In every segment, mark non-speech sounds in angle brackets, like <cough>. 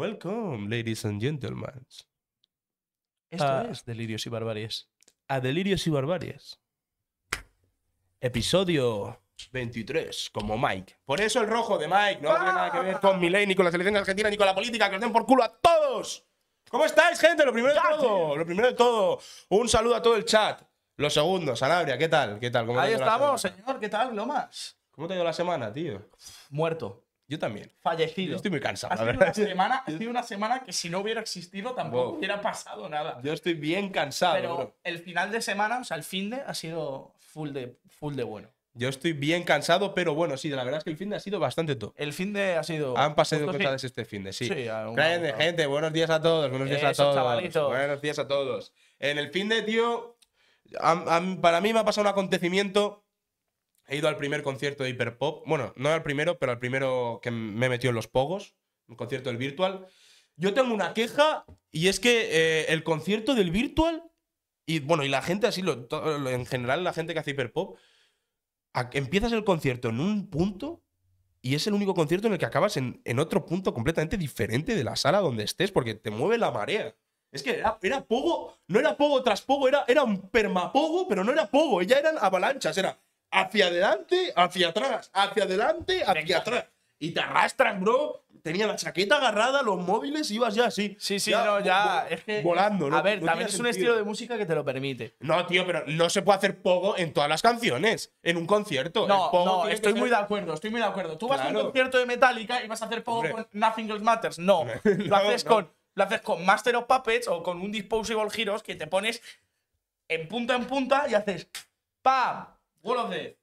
Welcome, ladies and gentlemen. Esto ah. es Delirios y Barbaries. A Delirios y Barbaries. Episodio 23, como Mike. Por eso el rojo de Mike. No tiene nada que ver con mi ni con la selección argentina, ni con la política. Que os den por culo a todos. ¿Cómo estáis, gente? Lo primero de todo. Lo primero de todo. Un saludo a todo el chat. Lo segundo, Sanabria, ¿qué tal? ¿Qué tal? Ahí estamos, señor. ¿Qué tal, Lomas? ¿Cómo te ha ido la semana, tío? Muerto. Yo también. Fallecido. estoy muy cansado, ha semana, sido una semana que si no hubiera existido tampoco hubiera pasado nada. Yo estoy bien cansado. Pero el final de semana, o sea, el fin de, ha sido full de, full de bueno. Yo estoy bien cansado, pero bueno, sí, la verdad es que el fin de ha sido bastante top. El fin de ha sido. Han pasado cosas este fin de, sí. sí gente, buenos días a todos, buenos días a todos. Buenos días a todos. En el fin de, tío, para mí me ha pasado un acontecimiento He ido al primer concierto de Hiperpop. Bueno, no al primero, pero al primero que me metió en los pogos. Un concierto del Virtual. Yo tengo una queja y es que eh, el concierto del Virtual y bueno, y la gente así, lo, en general la gente que hace Hiperpop, empiezas el concierto en un punto y es el único concierto en el que acabas en, otro punto completamente diferente de la sala donde estés, porque te mueve la marea. Es que era, era pogo, no era pogo tras pogo, era, era un permapogo, pero no era pogo, ya eran avalanchas, era hacia adelante, hacia atrás, hacia adelante, hacia atrás. Y te arrastras, bro. Tenía la chaqueta agarrada, los móviles, ibas ya así. Sí, sí, no, ya. volando, ¿no? A ver, también es un estilo de música que te lo permite. No, tío, pero no se puede hacer pogo en todas las canciones, en un concierto. No, no estoy muy de acuerdo, estoy muy de acuerdo. Tú vas a un concierto de Metallica y vas a hacer pogo con Nothing Else Matters. No, <laughs> lo haces con. Master of Puppets o con un Disposable Heroes que te pones en punta en punta y haces ¡Pam!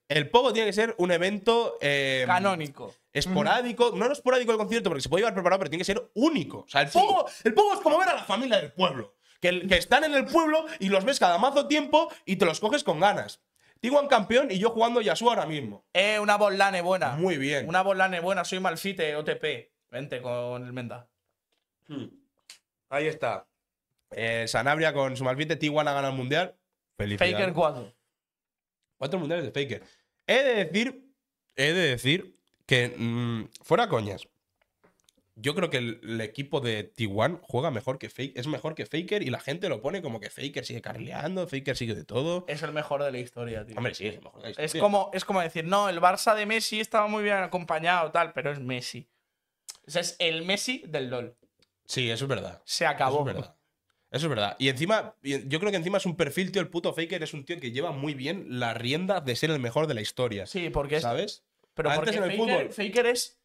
El pogo tiene que ser un evento. Eh, Canónico. Esporádico. No, esporádico el concierto, porque se puede llevar preparado, pero tiene que ser único. O sea, el pogo, el pogo es como ver a la familia del pueblo. Que, están en el pueblo y los ves cada mazo tiempo y te los coges con ganas. Tiguan campeón y yo jugando Yasuo ahora mismo. Eh, una vollane buena. Muy bien. Una vollane buena, soy malfite, OTP. Vente con el Menda. Hmm. Ahí está. Eh, Sanabria con su Malfite, Tiguan ha ganado el mundial. Felicidades. Faker 4. Cuatro mundiales de Faker. He de decir, he de decir que mm, fuera coñas. Yo creo que el, equipo de T1 juega mejor que Faker, es mejor que Faker y la gente lo pone como que Faker sigue carleando, Faker sigue de todo. Es el mejor de la historia, tío. Hombre, sí, es el mejor de la historia. Es como, es como decir, no, el Barça de Messi estaba muy bien acompañado, tal, pero es Messi. es el Messi del LOL. Sí, eso es verdad. Se acabó. verdad. Eso es verdad. Y encima, yo creo que encima es un perfil, tío. El puto Faker es un tío que lleva muy bien la rienda de ser el mejor de la historia. Sí, porque. ¿Sabes? Pero Faker, Faker es.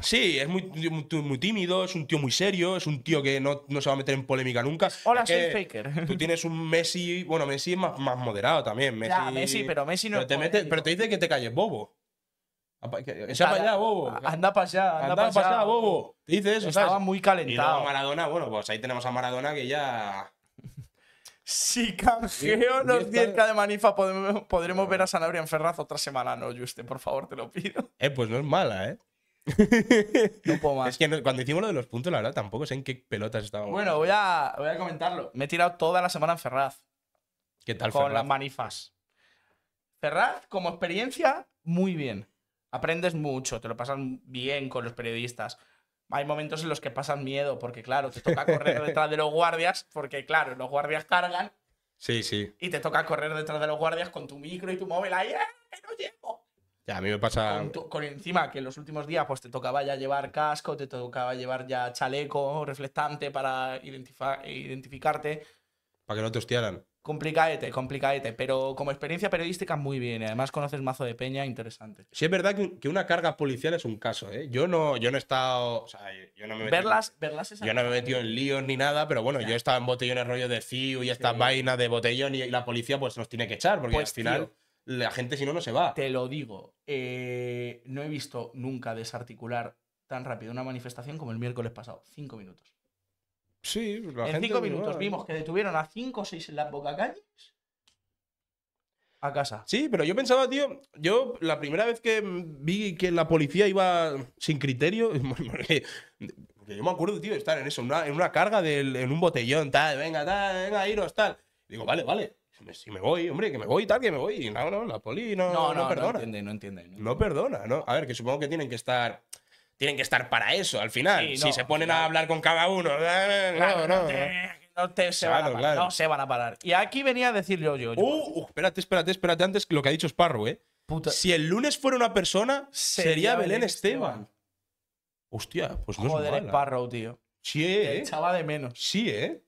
Sí, es muy, muy, tímido, es un tío muy serio, es un tío que no, se va a meter en polémica nunca. Hola, soy Faker. <laughs> Tú tienes un Messi, bueno, Messi es más, moderado también. Messi, Messi, pero Messi no te mete, Pero te dice que te calles bobo para ah, allá, bobo. Anda para allá, anda, para allá, bobo. dice eso, Estaba muy calentado. Y Maradona, bueno, pues ahí tenemos a Maradona que ya. Si canjeo los 10 de Manifa, podremos ver a Sanabria en Ferraz otra semana, no, Juste, por favor, te lo pido. <laughs> Eh, pues no es mala, ¿eh? no puedo más. Es que cuando hicimos lo de los puntos, la verdad, tampoco sé en qué pelotas estábamos. Bueno, voy a, voy a comentarlo. Me he tirado toda la semana en Ferraz. ¿Qué tal, Con las manifas. Ferraz, como experiencia, muy bien aprendes mucho, te lo pasan bien con los periodistas. Hay momentos en los que pasan miedo, porque claro, te toca correr <laughs> detrás de los guardias, porque claro, los guardias cargan. Sí, sí. Y te toca correr detrás de los guardias con tu micro y tu móvil ahí, ah, no llevo! Ya, a mí me pasa. Con, encima que en los últimos días pues te tocaba ya llevar casco, te tocaba llevar ya chaleco reflectante para identificarte. Para que no te hostiaran. Complicadete, complicadete, pero como experiencia periodística muy bien. además conoces mazo de peña, interesante. Sí, es verdad que, una carga policial es un caso, ¿eh? Yo no, yo no he estado. O yo no me he verlas, Yo no me he metido en líos ni nada, pero bueno, yo he estado en botellones rollo de CIU y estas vainas de botellón y, la policía pues nos tiene que echar, porque pues, al final la gente si no, no se va. Te lo digo, eh, no he visto nunca desarticular tan rápido una manifestación como el miércoles pasado. Cinco minutos. Sí, la En cinco minutos vimos que detuvieron a cinco o seis en las bocacalles a casa. Sí, pero yo pensaba, tío, yo la primera vez que vi que la policía iba sin criterio, <laughs> porque, yo me acuerdo, tío, de estar en eso, en una, carga, del, en un botellón, tal, venga, tal, venga, iros, tal. Digo, vale, vale, si me voy, hombre, que me voy, tal, que me voy. Y no, no, la poli no, no, perdona. No entiende, no entiende, no entiende. No perdona, ¿no? A ver, que supongo que tienen que estar tienen que estar para eso al final. si se ponen a hablar con cada uno, no, se van a parar, Y aquí venía a decirle. yo, yo. Uh, uh, espérate, espérate, espérate. Antes que lo que ha dicho Sparrow, ¿eh? Si el lunes fuera una persona, sería, Belén Esteban. Hostia, pues no Joder, es tío. Sí, eh. Echaba de menos. Sí, eh.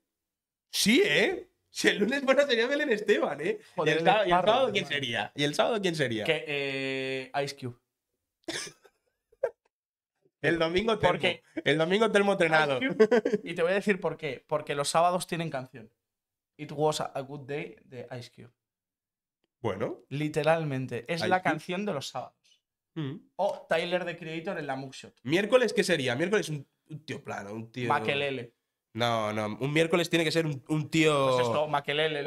Sí, eh. Si el lunes fuera sería Belén Esteban, eh. ¿Y, el, el sábado quién sería? ¿Y el sábado quién sería? Que, eh, Ice Cube. <laughs> El domingo termo. Porque... El domingo termo entrenado. Y te voy a decir por qué. Porque los sábados tienen canción. It was a good day de Ice Cube. Bueno. Literalmente. Es la canción de los sábados. Mm. O Tyler the Creator en la Mugshot. ¿Miércoles qué sería? Miércoles un, tío plano, un tío. Maquelele. No, no, un miércoles tiene que ser un, un tío. Pues esto,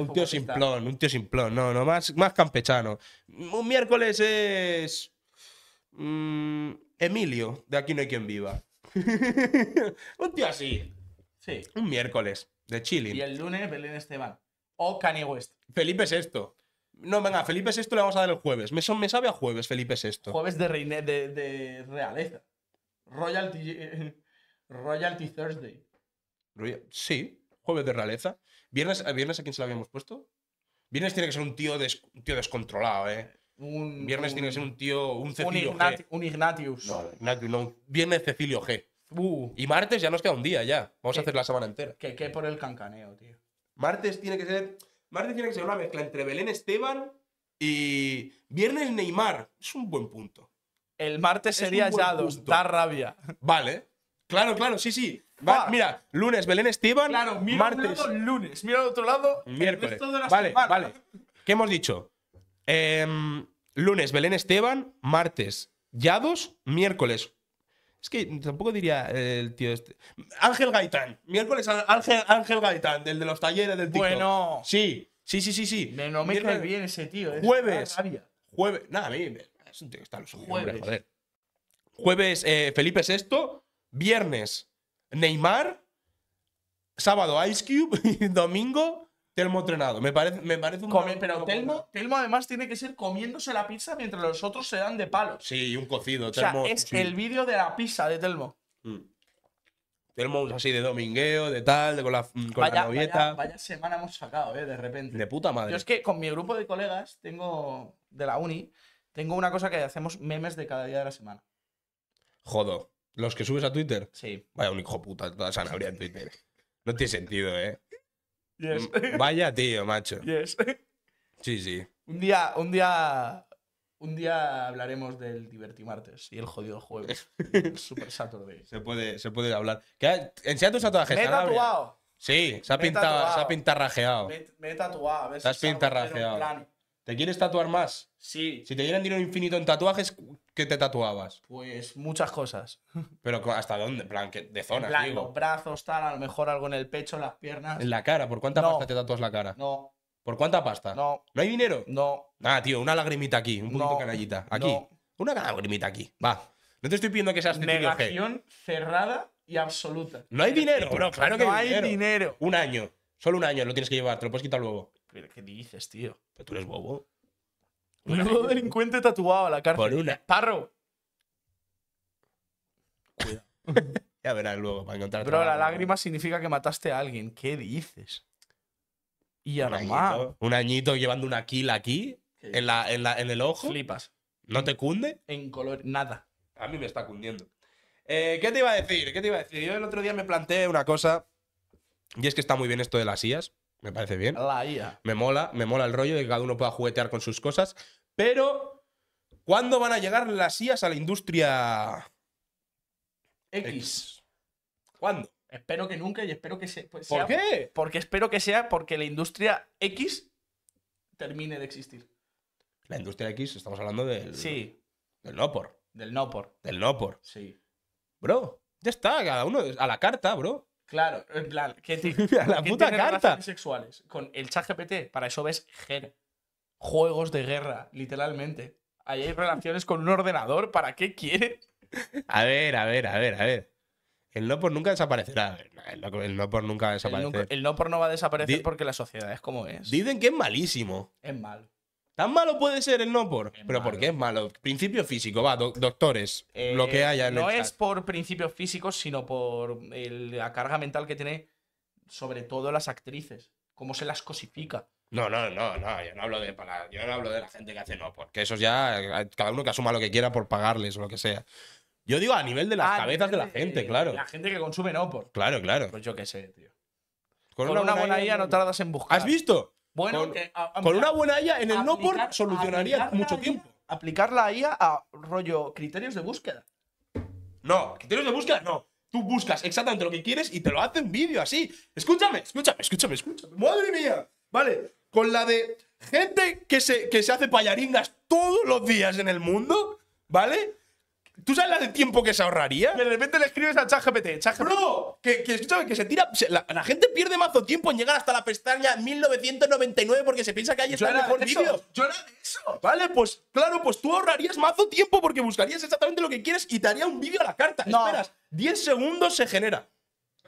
un tío simplón, un tío simplón. No, no, más, campechano. Un miércoles es. Mmm... Emilio, de Aquí no hay quien viva. <laughs> un tío así. Sí. Un miércoles, de Chile Y el lunes, Belén Esteban. O Kanye West. Felipe VI. No, venga, Felipe esto le vamos a dar el jueves. Me, sabe a jueves, Felipe esto Jueves de, de, realeza. Royalty, eh, Royalty Thursday. sí, jueves de realeza. Eh, ¿Viernes, a quién se lo habíamos puesto? Viernes tiene que ser un tío, un tío descontrolado, ¿eh? Viernes tiene que ser un tío, un Cecilio un G. Un Ignatius. No, Ignatius, no. Viernes Cecilio G. Uh. y martes ya nos queda un día ya. Vamos a hacer la semana entera. Que, qué por el cancaneo, tío. Martes tiene que ser. Martes tiene que ser una mezcla entre Belén Esteban y. Viernes Neymar. Es un buen punto. El martes sería ya dos. Da rabia. Vale. Claro, claro, sí, sí. Va, ah. mira, lunes Belén Esteban. Claro, mira martes. lunes. Mira al otro lado. Miércoles. Vale, vale. ¿Qué hemos dicho? Em, lunes, Belén Esteban. Martes, Yados. Miércoles. Es que tampoco diría eh, el tío este. Ángel Gaitán. Miércoles Ángel, Ángel Gaitán, del de los talleres del tío. Bueno. Sí, sí, sí, sí. sí. Me, no me bien ese tío. Jueves. Jueves. Nada, a Es un tío que está los Jueves, Jueves eh, Felipe VI. Viernes, Neymar. Sábado, Ice Cube. <laughs> domingo, Telmo trenado. Me parece, me parece un Pero Telmo, además tiene que ser comiéndose la pizza mientras los otros se dan de palos. Sí, y un cocido. O sea, es el vídeo de la pizza de Telmo. Mm. Telmo así de domingueo, de tal, de con la, mm, con vaya, Vaya, semana hemos sacado, eh, de repente. De puta madre. Yo es que con mi grupo de colegas, tengo de la uni, tengo una cosa que hacemos memes de cada día de la semana. Jodo. ¿Los que subes a Twitter? Sí. Vaya un hijo puta, toda sanabria en Twitter. No tiene sentido, ¿eh? Mm, vaya tío, macho. Yes. Sí, sí. Un día, un día, un día hablaremos del divertimartes y el jodido jueves. <laughs> el super Saturday. Se puede, se puede hablar. ¿Qué? Enseña tus tatuajes. Me he tatuado. Sí, se ha, pintado, se ha pintarrajeado. Me, he tatuado. A ver si se ha pintarrajeado. ¿Te quieres tatuar más? Sí. Si te dieran dinero infinito en tatuajes, ¿qué te tatuabas? Pues muchas cosas. <laughs> Pero ¿hasta dónde? En plan, de zonas, en los brazos, tal, a lo mejor algo en el pecho, las piernas. En la cara, ¿por cuánta pasta te tatuas la cara? No. ¿Por cuánta pasta? No. ¿No hay dinero? No. Ah, tío, una lagrimita aquí, un poquito canallita. Aquí. Una lagrimita aquí. Va. No te estoy pidiendo que seas Negación cerrada y absoluta. No hay dinero, Claro que no hay dinero. dinero. Un año. Solo un año lo tienes que llevar, te lo puedes quitar luego qué dices, tío? Pero tú eres bobo. Un nuevo delincuente tatuado a la cara. Por una. Parro. Cuidado. <laughs> ya verás luego para encontrar. Pero la lágrima significa que mataste a alguien. ¿Qué dices? Y un un añito llevando una kill aquí, en, en, el ojo. Flipas. ¿No te cunde? En color, nada. A mí me está cundiendo. Eh, ¿Qué te iba a decir? ¿Qué te iba a decir? Yo el otro día me planteé una cosa, y es que está muy bien esto de las IAS. Me parece bien. La IA. Me mola, me mola el rollo de que cada uno pueda juguetear con sus cosas. Pero, ¿cuándo van a llegar las IAs a la industria X? ¿Cuándo? Espero que nunca y espero que pues, sea. ¿Por qué? Porque espero que sea porque la industria X termine de existir. La industria X, estamos hablando del. Sí. Del Nopor. Del Nopor. Del Nopor. Sí. Bro, ya está, cada uno a la carta, bro. Claro, en plan, ¿qué <laughs> la puta carta. relaciones sexuales con el chat GPT, para eso ves gen juegos de guerra, literalmente. Ahí hay relaciones con un ordenador, ¿para qué quiere? A ver, a ver, a ver, a ver. El no por nunca desaparecerá. El no, por nunca desaparecerá. El, no por no va a desaparecer porque la sociedad es como es. Dicen que es malísimo. Es malo. Tan malo puede ser el no por. pero ¿por qué es malo? Principio físico, va, doctores, eh, lo que haya No es por principios físicos, sino por la carga mental que tiene, sobre todo las actrices. Cómo se las cosifica. No, no, no, no, yo no hablo de la gente que hace no por. Que eso ya, cada uno que asuma lo que quiera por pagarles o lo que sea. Yo digo a nivel de las cabezas de, la gente, claro. La gente que consume no por. Claro, claro. Pues yo qué sé, tío. Con, una, buena, no tardas en buscar. ¿Has visto? Bueno, con, una buena IA en el no por solucionaría mucho tiempo. aplicar la IA a rollo criterios de búsqueda. No, criterios de búsqueda no. Tú buscas exactamente lo que quieres y te lo hace en vídeo así. Escúchame, escúchame, escúchame, escúchame. Madre mía. Vale, con la de gente que se, que se hace payaringas todos los días en el mundo, ¿vale? ¿Tú sabes de tiempo que se ahorraría? de repente le escribes a ChatGPT, ChatGPT. Bro, que, que, escúchame, que se tira. la, la, gente pierde mazo tiempo en llegar hasta la pestaña 1999 porque se piensa que ahí está el mejor vídeo. Yo era eso. Vale, pues claro, pues tú ahorrarías mazo tiempo porque buscarías exactamente lo que quieres y te haría un vídeo a la carta. No. Esperas, 10 segundos se genera.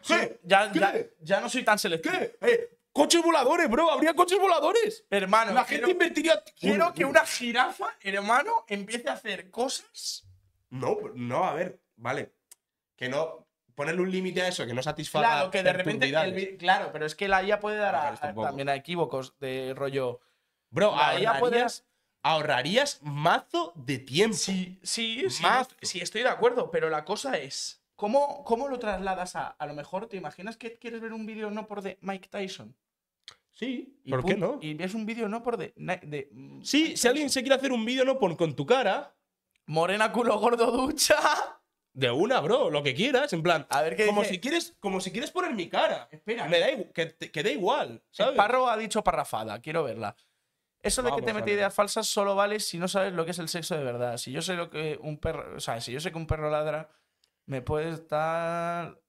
Sí, Ya, ¿Qué? Ya, ya, no soy tan selectivo. ¿Qué? Eh, coches voladores, bro. Habría coches voladores. Hermano, la gente quiero, invertiría. Quiero que una jirafa, hermano, empiece a hacer cosas no, no, a ver, vale. Que no. Ponerle un límite a eso, que no satisfaga. Claro, que de repente. claro, pero es que la IA puede dar también a equívocos de rollo. Bro, la IA ahorrarías mazo de tiempo. Sí, sí, sí, sí, estoy de acuerdo, pero la cosa es, ¿cómo, cómo lo trasladas a, a lo mejor, te imaginas que quieres ver un vídeo no por de Mike Tyson? Sí, ¿por qué no? Y ves un vídeo no por de... sí, si alguien se quiere hacer un vídeo no por con tu cara, Morena culo gordo ducha. De una, bro, lo que quieras, en plan. A ver como si quieres, como si quieres poner mi cara. Espera. Me da igual, que, igual, ¿sabes? Parro ha dicho parrafada, quiero verla. Eso de que te mete ideas falsas solo vale si no sabes lo que es el sexo de verdad. Si yo sé lo que un perro, si yo sé que un perro ladra, me puede estar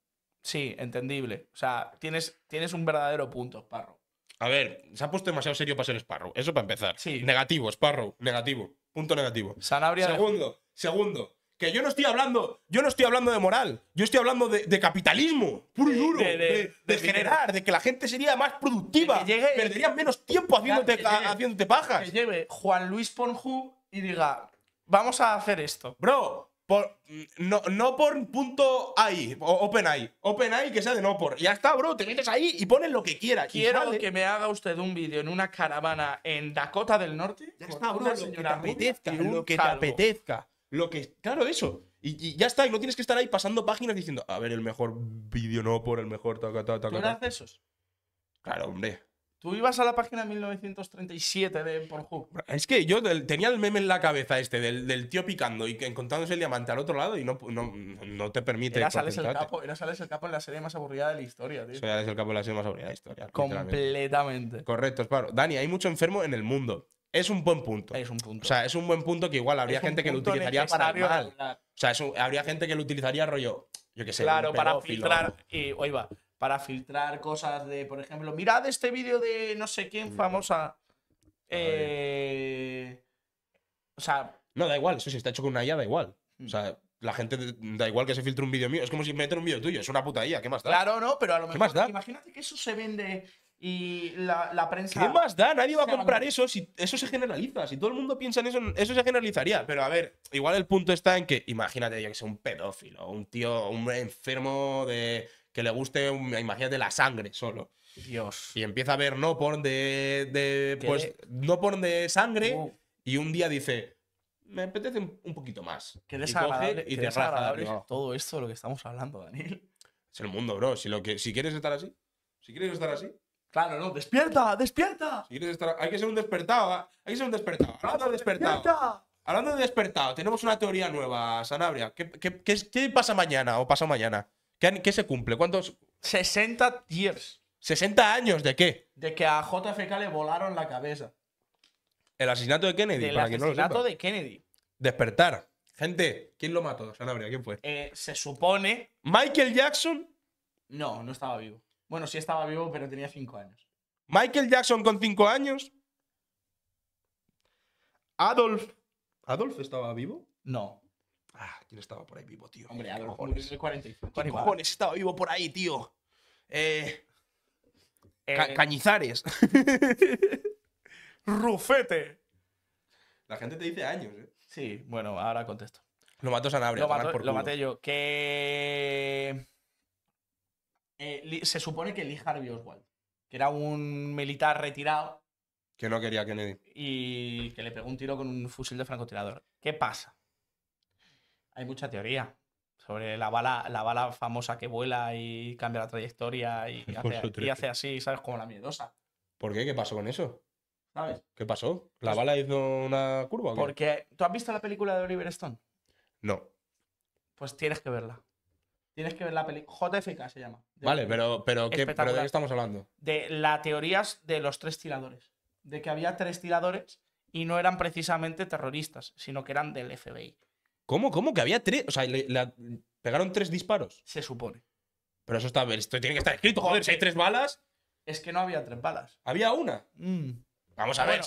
Sí, entendible. O sea, tienes, tienes un verdadero punto, parro. A ver, se ha puesto demasiado serio para ser Sparrow. Eso para empezar. Sí. Negativo, Sparrow. Negativo. Punto negativo. segundo, segundo, que yo no estoy hablando, yo no estoy hablando de moral, yo estoy hablando de, capitalismo, puro y duro, de, generar, de que la gente sería más productiva, llegue, menos tiempo haciéndote, haciéndote pajas. Que lleve Juan Luis Ponju y diga, vamos a hacer esto. Bro, por, mm, no, no por punto open AI, open AI que sea de no por. Ya está, bro, te metes ahí y pones lo que quieras. Quiero que me haga usted un vídeo en una caravana en Dakota del Norte. Ya está, bro, lo que te apetezca, lo que te apetezca. Lo que, claro, eso. Y, ya está, y no tienes que estar ahí pasando páginas diciendo, a ver, el mejor vídeo no por, el mejor ta, ta, ¿Tú esos? Claro, hombre. Tú ibas a la página 1937 de Pornhub. Es que yo tenía el meme en la cabeza este del, tío picando y encontrándose el diamante al otro lado y no, no, te permite. Era sales, el capo, sales el capo en la serie más aburrida de la historia, tío. sales el capo en la serie más aburrida de la historia. Completamente. Correcto, es claro. Dani, hay mucho enfermo en el mundo. Es un buen punto. Es un punto. O sea, es un buen punto que igual habría gente que lo utilizaría para mal. O sea, habría gente que lo utilizaría rollo. Yo qué sé. Claro, para filtrar. Y, va para filtrar cosas de, por ejemplo, mirad este vídeo de no sé quién famosa. Eh, o sea. No, da igual, eso si está hecho con una IA, da igual. O mm. sea, la gente da igual que se filtre un vídeo mío. Es como si meter un vídeo tuyo, es una puta IA, ¿qué más da? Claro, no, pero a lo mejor. ¿Qué más da? Imagínate que eso se vende y la, prensa. ¿Qué más da? Nadie va a comprar eso si eso se generaliza. Si todo el mundo piensa en eso, eso se generalizaría. Pero a ver, igual el punto está en que, imagínate yo que sea un pedófilo, un tío, un enfermo de que le guste, imagínate, la sangre solo. Dios. Y empieza a ver no porn de, pues, no porn de sangre oh. y un día dice, me apetece un poquito más. Qué desagradable. Y, todo esto lo que estamos hablando, Daniel. Es el mundo, bro. Si, lo que, si quieres estar así, si quieres estar así. Claro, no. ¡Despierta! ¡Despierta! Hay que ser un despertado. ¿eh? Hay que ser un despertado. Hablando de despertado. Hablando de despertado, tenemos una teoría nueva, Sanabria. ¿Qué, qué, pasa mañana o pasa mañana? ¿Qué, se cumple? ¿Cuántos? 60 years. ¿60 años de qué? De que a JFK le volaron la cabeza. El asesinato de Kennedy, El asesinato de Kennedy. Despertar. Gente, ¿quién lo mató? Sanabria, ¿quién fue? Eh, se supone. ¿Michael Jackson? No, no estaba vivo. Bueno, sí estaba vivo, pero tenía 5 años. ¿Michael Jackson con 5 años? ¿Adolf? ¿Adolf estaba vivo? No. Ah, ¿quién estaba por ahí vivo, tío? Hombre, eh, a lo mejor ¿Quién cojones estaba vivo por ahí, tío? Eh, eh. Cañizares. <laughs> Rufete. La gente te dice años, ¿eh? Sí, bueno, ahora contesto. Lo mató Sanabria. Lo, lo maté yo. Que. se supone que Lee Harvey Oswald, que era un militar retirado. Que no quería Kennedy. Y que le pegó un tiro con un fusil de francotirador. ¿Qué pasa? hay mucha teoría sobre la bala, la bala famosa que vuela y cambia la trayectoria y <laughs> hace, así, ¿sabes? Como la miedosa. ¿Por qué? ¿Qué pasó con eso? ¿Sabes? ¿Qué pasó? ¿La pues bala hizo una curva? ¿o qué? Porque tú has visto la película de Oliver Stone. No. Pues tienes que verla. Tienes que ver la película. JFK se llama. Vale, pero, pero, ¿qué, pero ¿de qué estamos hablando? De la teoría de los tres tiradores. De que había tres tiradores y no eran precisamente terroristas, sino que eran del FBI. ¿Cómo? ¿Cómo? Que había tres. O sea, le, pegaron tres disparos. Se supone. Pero eso está. Esto tiene que estar escrito, joder. Si hay tres balas. Es que no había tres balas. Había una. Mm. Vamos a ver.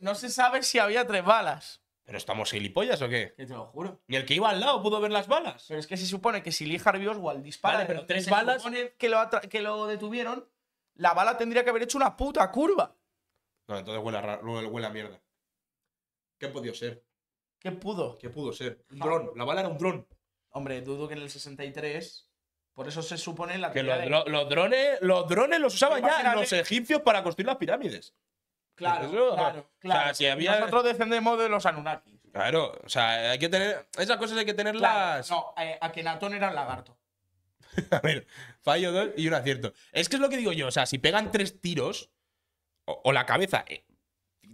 no, se Sabe, si había tres balas. ¿Pero estamos gilipollas o qué? Que te lo juro. Ni el que iba al lado pudo ver las balas. Pero es que se supone que si Lee Harvey Oswald dispara, pero tres se balas. Supone que lo, detuvieron, la bala tendría que haber hecho una puta curva. No, entonces huele a, huele a mierda. ¿Qué ha ser? ¿Qué pudo? ¿Qué pudo ser? Un dron. La bala era un dron. Hombre, dudo que en el 63. Por eso se supone la Que los, drones, los drones los usaban ya los egipcios para construir las pirámides. Claro, claro, O sea, si había- Nosotros descendemos de los Anunnakis. Claro, o sea, hay que tener. Esas cosas hay que tenerlas. no, eh, Akenatón era el lagarto. <laughs> A ver, fallo dos y un acierto. Es que es lo que digo yo, o sea, si pegan tres tiros, o, la cabeza eh,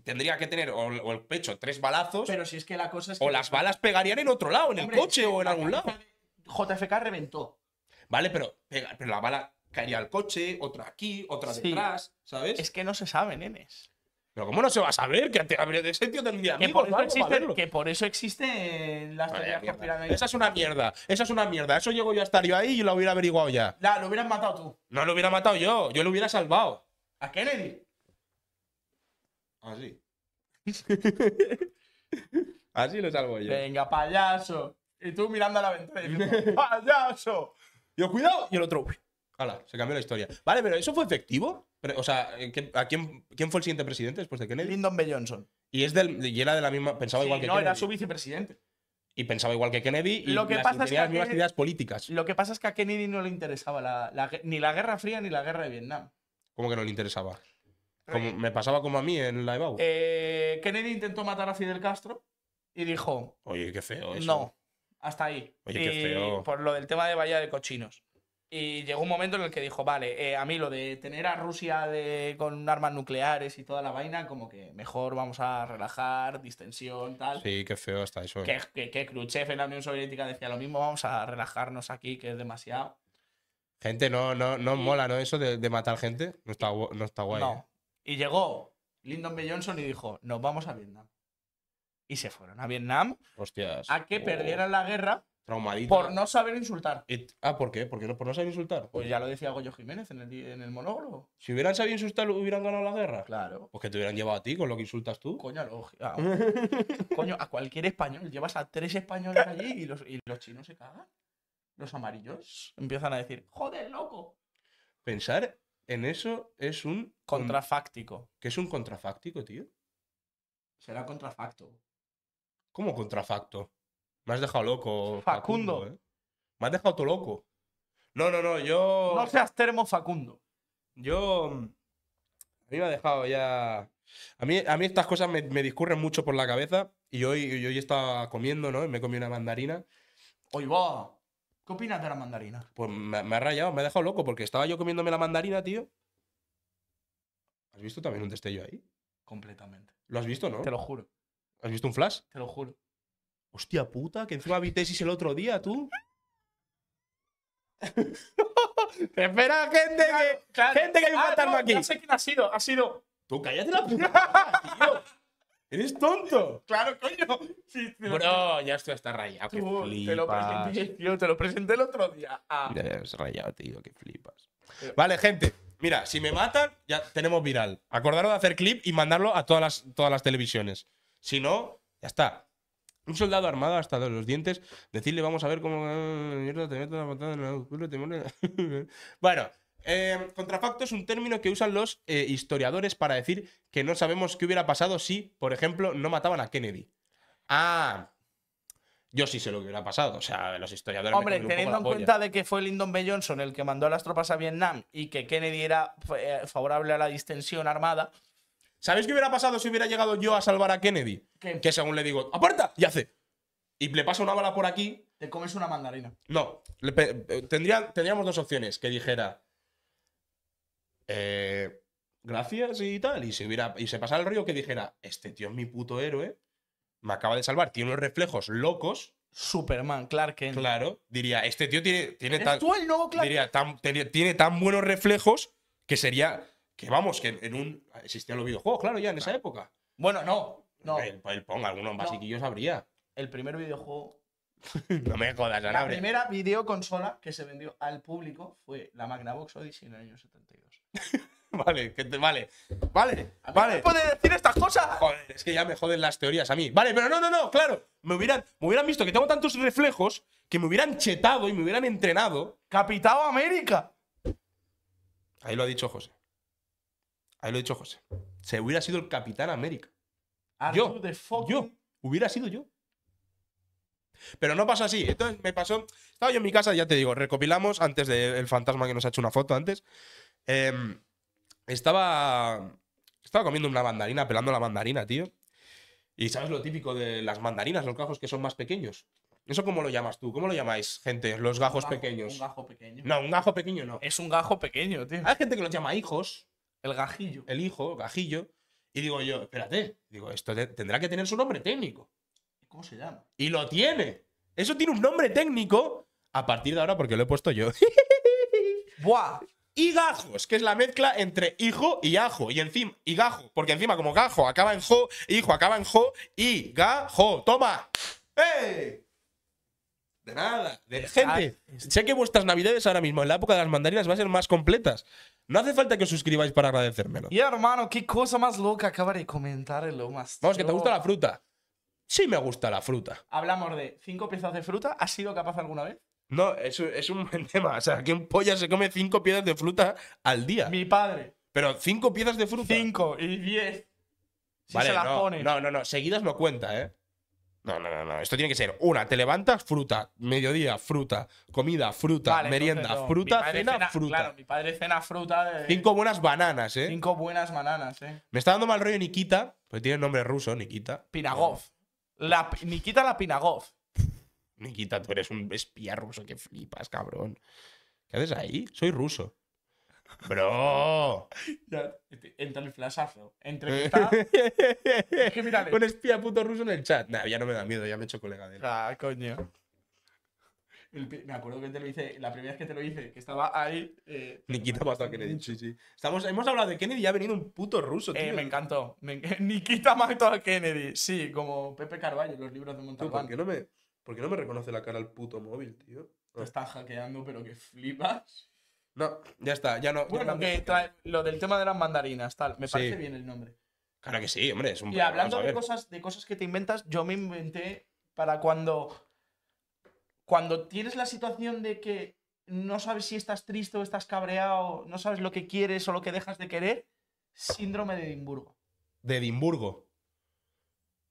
tendría que tener o, el pecho tres balazos. Pero si es que la cosa es. Que o las balas pegarían en otro lado, en el coche o en algún lado. JFK reventó. Vale, pero, pero la bala caería al coche, otra aquí, otra detrás, ¿sabes? Es que no se sabe, nenes. Pero ¿cómo no se va a saber? Que te, ese tío tendría que, por que por eso existen las teorías Esa es una mierda. Esa es una mierda. Eso llego yo a estar yo ahí y lo hubiera averiguado ya. La, lo hubieras matado tú. No lo hubiera matado yo. Yo lo hubiera salvado. ¿A Kennedy? Ah, <laughs> Así lo salvo yo. Venga, payaso. Y tú mirando a la ventana <laughs> ¡payaso! Yo, cuidado. Y el otro, Hala, se cambió la historia. Vale, pero ¿eso fue efectivo? o sea, quién, quién fue el siguiente presidente después de Kennedy? Lyndon B. Johnson. Y, es del, era de la misma. Pensaba igual que Kennedy. No, era su vicepresidente. Y pensaba igual que Kennedy y lo que las mismas ideas políticas. Lo que pasa es que a Kennedy no le interesaba ni la Guerra Fría ni la Guerra de Vietnam. ¿Cómo que no le interesaba? me pasaba como a mí en la EBAU. Eh, Kennedy intentó matar a Fidel Castro y dijo. Oye, qué feo eso. No, hasta ahí. Oye, qué feo. Por lo del tema de Bahía de Cochinos. Y llegó un momento en el que dijo, vale, eh, a mí lo de tener a Rusia con armas nucleares y toda la vaina, como que mejor vamos a relajar, distensión, tal. Sí, qué feo está eso. Eh. Que, Khrushchev en la Unión Soviética decía lo mismo, vamos a relajarnos aquí, que es demasiado. Gente, no, no, no mola, ¿no? Eso de, matar gente, no está, no está guay. No. Y llegó Lyndon B. Johnson y dijo, nos vamos a Vietnam. Y se fueron a Vietnam a que perdieran oh. la guerra por no saber insultar. ah, ¿por qué? ¿Por, no, ¿Por no saber insultar? Pues ya lo decía Goyo Jiménez en el, en el monólogo. Si hubieran sabido insultar, hubieran ganado la guerra. Claro. Pues que te hubieran llevado a ti con lo que insultas tú. Coño, a <laughs> cualquier español. Llevas a tres españoles allí y los, y los chinos se cagan. Los amarillos empiezan a decir, joder, loco. Pensar en eso es un... Contrafáctico. ¿Qué es un contrafáctico, tío? Será contrafacto. ¿Cómo contrafacto? Me has dejado loco. Facundo. ¿eh? Me has dejado todo loco. No, no, no, yo. No seas termo Facundo. Yo. Mm, a mí me ha dejado ya. A mí, a mí estas cosas me, discurren mucho por la cabeza. Y hoy, hoy estaba comiendo, ¿no? Y me comí una mandarina. ¡Hoy va! ¿Qué opinas de la mandarina? Pues me, ha rayado, me ha dejado loco porque estaba yo comiéndome la mandarina, tío. ¿Has visto también un destello ahí? Completamente. ¿Lo has visto, no? Te lo juro. ¿Has visto un flash? Te lo juro. Hostia puta, que encima vi tesis el otro día, tú. <laughs> Espera, gente, gente que hay un ah, aquí. No sé quién ha sido, ha sido. Tú cállate la puta, <laughs> tío. ¡Eres tonto! Claro, coño. Bro, ya estoy hasta rayado. Que te lo presenté, te lo presenté el otro día. Ah, Ya rayado, tío, que flipas. Vale, gente. Mira, si me matan, ya tenemos viral. Acordaros de hacer clip y mandarlo a todas las, todas las televisiones. Si no, ya está. Un soldado armado hasta los dientes, decirle, vamos a ver cómo. Eh, mierda, te meto una patada en el culo, te bueno, Em, contrafacto es un término que usan los eh, historiadores para decir que no sabemos qué hubiera pasado si, por ejemplo, no mataban a Kennedy. Ah, yo sí sé lo que hubiera pasado. O sea, los historiadores. Hombre, teniendo en cuenta de que fue Lyndon B. Johnson el que mandó a las tropas a Vietnam y que Kennedy era eh, favorable a la distensión armada. ¿Sabéis qué hubiera pasado si hubiera llegado yo a salvar a Kennedy? Que según le digo, ¡aparta! Y hace. Y le pasa una bala por aquí. Te comes una mandarina. No. Eh, tendríamos dos opciones. Que dijera, eh, gracias y tal. Y se, hubiera, y se pasara el río que dijera, este tío es mi puto héroe, me acaba de salvar, tiene unos reflejos locos. Superman, Clark Kent. Claro, diría, este tío tiene, tiene tan. tiene, tan buenos reflejos que sería. Que vamos, que en, un. Existían los videojuegos, claro, ya en esa época. Bueno, no. no. El, el algunos basiquillos habría. El primer videojuego <laughs> no me jodas, La primera videoconsola que se vendió al público fue la Magnavox Odyssey en el año 72. <laughs> vale, que vale, vale, vale. puede decir estas cosas? es que ya me joden las teorías a mí. Vale, pero no, no, no, claro. Me hubieran, me hubieran visto que tengo tantos reflejos que me hubieran chetado y me hubieran entrenado. ¡Capitado América. Ahí lo ha dicho José. Ahí lo ha dicho José. Se hubiera sido el Capitán América. Yo, Yo. Hubiera sido yo. Pero no pasa así. Entonces me pasó. Estaba yo en mi casa, ya te digo, recopilamos antes del fantasma que nos ha hecho una foto antes. Em, estaba. Estaba comiendo una mandarina, pelando la mandarina, tío. Y sabes lo típico de las mandarinas, los gajos que son más pequeños. ¿Eso cómo lo llamas tú? ¿Cómo lo llamáis, gente? Los gajos pequeños. Un gajo pequeño. No, un gajo pequeño no. Es un gajo pequeño, tío. Hay gente que los llama hijos. El gajillo. El hijo, gajillo. Y digo yo, espérate, digo, esto tendrá que tener su nombre técnico. ¿Cómo se llama? Y lo tiene. Eso tiene un nombre técnico a partir de ahora porque lo he puesto yo. <laughs> ¡Buah! Higajos, que es la mezcla entre hijo y ajo. Y encima, higajo, porque encima como gajo acaba en jo, hijo acaba en jo, y gajo. ¡Toma! ¡Eh! De nada. gente, sé que vuestras navidades ahora mismo, en la época de las mandarinas, van a ser más completas. No hace falta que os suscribáis para agradecérmelo. Y hermano, qué cosa más loca acaba de comentar el Lomas. Vamos, que te gusta la fruta sí me gusta la fruta. Hablamos de cinco piezas de fruta. ¿Has sido capaz alguna vez? No, es, es un tema. O sea, que un polla se come cinco piezas de fruta al día? Mi padre. Pero cinco piezas de fruta. Cinco y diez. Si se las no, pone. No, no, no. Seguidas no cuenta, ¿eh? No, no, no, no. Esto tiene que ser una, te levantas, fruta, mediodía, fruta, comida, fruta, merienda, fruta, cena, fruta. Claro, mi padre cena fruta Cinco buenas bananas, eh. Cinco buenas bananas, eh. Me está dando mal rollo Nikita, pues tiene nombre ruso, Nikita. Piragov. La, Nikita Lapinagov. Nikita, tú eres un espía ruso que flipas, cabrón. ¿Qué haces ahí? Soy ruso. Bro. <laughs> Ya, este, entra el flashazo. Entre <laughs> es que Un espía puto ruso en el chat. Nah, ya no me da miedo, ya me he hecho colega de él. Ah, coño me acuerdo que te lo hice, la primera vez que te lo hice, que estaba ahí. Eh, Nikita a Kennedy, sí, sí. Estamos, hemos hablado de Kennedy y ha venido un puto ruso, eh, tío. me encantó. Me, <laughs> Nikita Mato a Kennedy, sí, como Pepe Carballo, los libros de Montalbán. ¿Por qué no me, reconoce la cara el puto móvil, tío? Te ah. están hackeando, pero que flipas. No, ya está, ya no. lo del tema de las mandarinas, tal. Me parece bien el nombre. Claro que sí, hombre, Y hablando de cosas, de cosas que te inventas, yo me inventé para cuando cuando tienes la situación de que no sabes si estás triste o estás cabreado, no sabes lo que quieres o lo que dejas de querer, síndrome de Edimburgo. ¿De Edimburgo?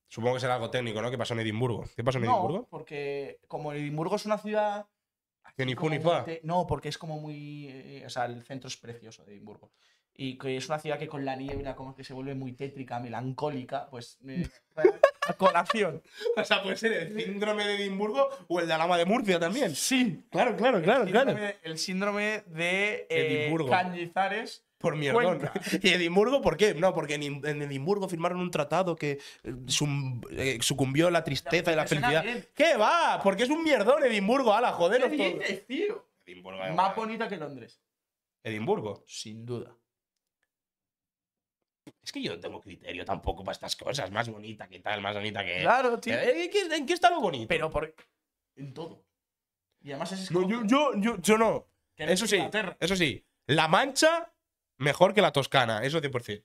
Supongo que será algo técnico, ¿no? ¿Qué pasó en Edimburgo? ¿Qué pasó en no, Porque como Edimburgo es una ciudad... Que ni ni No, porque es como muy... Eh, o sea, el centro es precioso de Edimburgo y que es una ciudad que con la niebla como que se vuelve muy tétrica, melancólica, pues <laughs> a colación. O sea, puede ser el síndrome de Edimburgo o el de Alama de Murcia también. Sí, claro, claro, claro, el síndrome, claro. El síndrome de eh, Cañizares. Por mierdón. <laughs> ¿Y Edimburgo por qué? No, porque en, Edimburgo firmaron un tratado que eh, eh, sucumbió la tristeza y la felicidad. ¿Qué va? Porque es un mierdón Edimburgo, ala, joderos ¿Qué tío? Más bonita que Londres. Edimburgo. Sin duda. Es que yo no tengo criterio tampoco para estas cosas. Más bonita que tal, más bonita que. Claro, eh, tío. ¿En qué, está lo bonito? Pero por. En todo. Y además es. No, yo, no. Eso sí, eso sí. La mancha mejor que la toscana, eso 100%.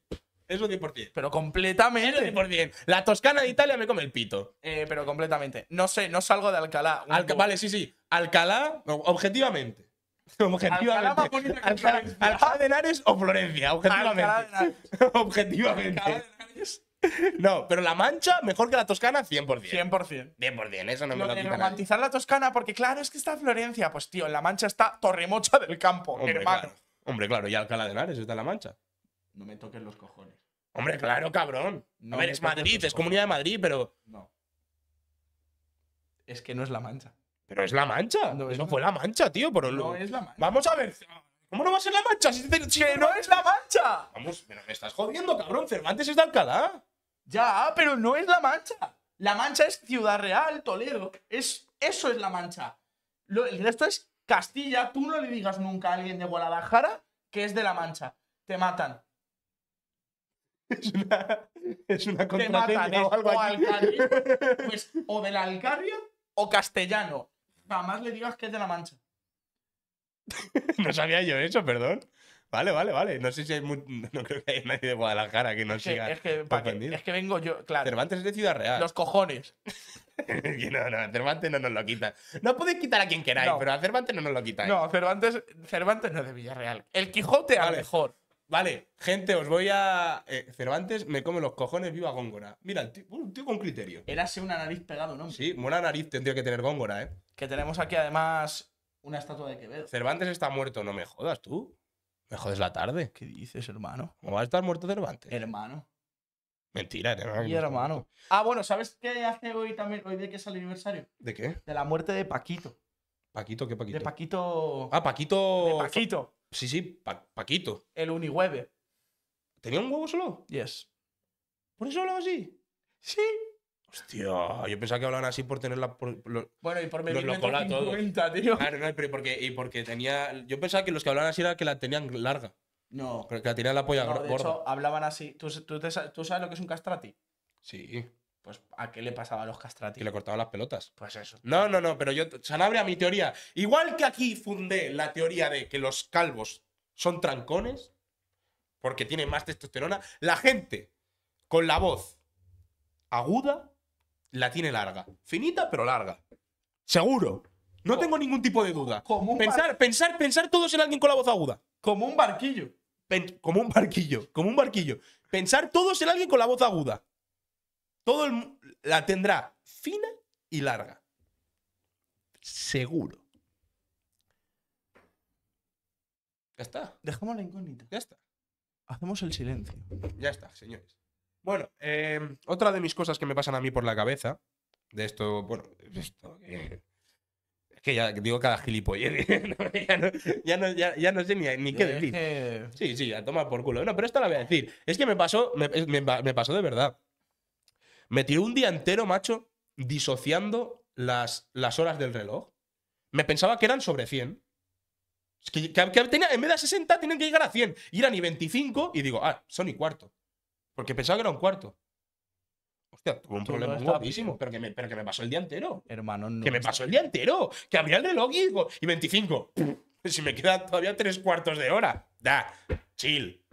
Eso 100%. Pero completamente. La toscana de Italia me come el pito. Eh, pero completamente. No sé, no salgo de Alcalá. vale, sí, sí. Alcalá, objetivamente. <laughs> Objetivamente. Alcalá, de Henares o Florencia, objetivamente. Alcalá de Henares. objetivamente. No, pero la Mancha mejor que la Toscana 100%. 100%. 100%, eso no me lo, lo romantizar la Toscana porque claro, es que está Florencia, pues tío, en la Mancha está Torremocha del Campo, Hombre, hermano. Claro. Hombre, claro, y Alcalá de Henares está en la Mancha. No me toques los cojones. Hombre, claro, cabrón. a ver, es Madrid, es Comunidad de Madrid, pero No. Es que no es la Mancha. Pero es la mancha. No, fue la mancha, tío. Pero no es la mancha. Vamos a ver. ¿Cómo no va a ser la mancha? Si, no es la mancha. Vamos, pero me estás jodiendo, cabrón. Cervantes es de Alcalá. Ya, pero no es la mancha. La mancha es Ciudad Real, Toledo. Es, eso es la mancha. Lo, el resto es Castilla. Tú no le digas nunca a alguien de Guadalajara que es de la mancha. Te matan. Es una, es o algo o, pues, o del la o castellano más le digas que es de la mancha. <laughs> no sabía yo eso, perdón. Vale, vale, vale. No sé si hay <laughs> no creo que haya nadie de Guadalajara que no siga. Es que, vengo yo, claro. Cervantes es de Ciudad Real. Los cojones. <laughs> no, no, Cervantes no nos lo quita. No podéis quitar a quien queráis, pero a Cervantes no nos lo quitáis. No, Cervantes, Cervantes no es de Villarreal. El Quijote a lo mejor. Vale, gente, os voy a. Cervantes eh, me come los cojones, viva Góngora. Mira, tío, un tío con criterio. Érase una nariz pegado, ¿no? Sí, buena nariz tendría que tener Góngora, ¿eh? Que tenemos aquí además una estatua de Quevedo. Cervantes está muerto, no me jodas tú. Me jodes la tarde. ¿Qué dices, hermano? ¿Cómo va a estar muerto Cervantes? Hermano. Mentira, hermano. Y hermano. Ah, bueno, ¿sabes qué hace hoy también? Hoy de que es el aniversario. ¿De qué? De la muerte de Paquito. ¿Paquito qué Paquito? De Paquito. Ah, Paquito. De Paquito. Sí, sí, Paquito. El unihueve. ¿Tenía un huevo solo? Yes. ¿Por eso hablaba así? Sí. Hostia, yo pensaba que hablaban así por tener la. bueno, y por medio cuenta, tío. Claro, ah, no, pero porque, y porque tenía. Yo pensaba que los que hablaban así era que la tenían larga. No. que la tenían la polla de gorda. hablaban así. ¿Tú, ¿Tú sabes lo que es un castrati? Sí. Pues, ¿a qué le pasaba a los castrati? Que le cortaban las pelotas. Pues eso. No, no, no, pero yo. Sanabria, mi teoría. Igual que aquí fundé la teoría de que los calvos son trancones, porque tienen más testosterona, la gente con la voz aguda la tiene larga. Finita, pero larga. Seguro. No tengo ningún tipo de duda. Como pensar, pensar, pensar todos en alguien con la voz aguda. Como un barquillo. como un barquillo, como un barquillo. Pensar todos en alguien con la voz aguda. Todo el, la tendrá fina y larga. Seguro. Ya está. Dejamos la incógnita. Ya está. Hacemos el silencio. Ya está, señores. Bueno, em, otra de mis cosas que me pasan a mí por la cabeza, de esto, bueno, es que ya digo cada gilipollez, <laughs> ya, no, sé ni, qué decir. Sí, sí, a tomar por culo. No, pero esto la voy a decir. Es que me pasó, me pasó de verdad. Me tiré un día entero, macho, disociando las, las horas del reloj. Me pensaba que eran sobre 100. que, en vez de 60 tienen que llegar a 100. Y eran y 25 y digo, ah, son y cuarto. Porque pensaba que era un cuarto. Hostia, tuve un problema guapísimo, pero que, me, pasó el día entero. Hermano, Que me pasó el día entero. Que abría el reloj y, digo, y 25. <laughs> si me quedan todavía tres cuartos de hora. Da, chill.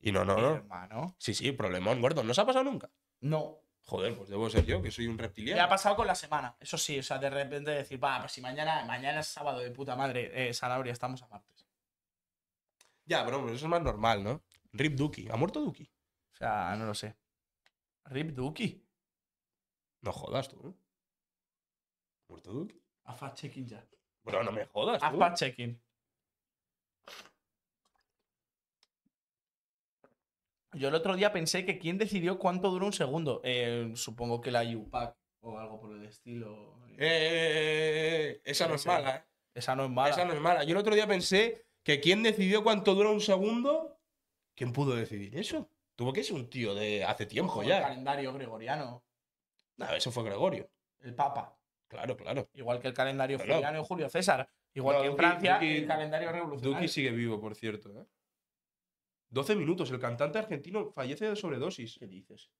Y no, no, no. Sí, sí, problemón, gordo. ¿No se ha pasado nunca? No. Joder, pues debo ser yo, que soy un reptiliano. Me ha pasado con la semana, eso sí, o sea, de repente decir, va, pues si mañana, mañana es sábado de puta madre, eh, Sanabria, estamos a martes. Ya, pero eso es más normal, ¿no? Rip Duki, ¿ha muerto Duki? O sea, no lo sé. ¿Rip Duki? No jodas tú, ¿no? ¿Muerto Duki? A fact checking ya. Bueno, no me jodas. A fact checking. Yo el otro día pensé que quién decidió cuánto dura un segundo. Eh, supongo que la UPAC o algo por el estilo. Eh, eh, eh esa no es mala, ¿eh? Esa no es mala. Esa no es mala. Yo el otro día pensé que quién decidió cuánto dura un segundo. ¿Quién pudo decidir eso? Tuvo que ser un tío de hace tiempo ya. El calendario gregoriano. No, eso fue Gregorio. El Papa. Claro, claro. Igual que el calendario gregoriano en Julio César. Igual que en Francia, el calendario revolucionario. sigue vivo, por cierto. ¿eh? 12 minutos. El cantante argentino fallece de sobredosis. ¿Qué dices?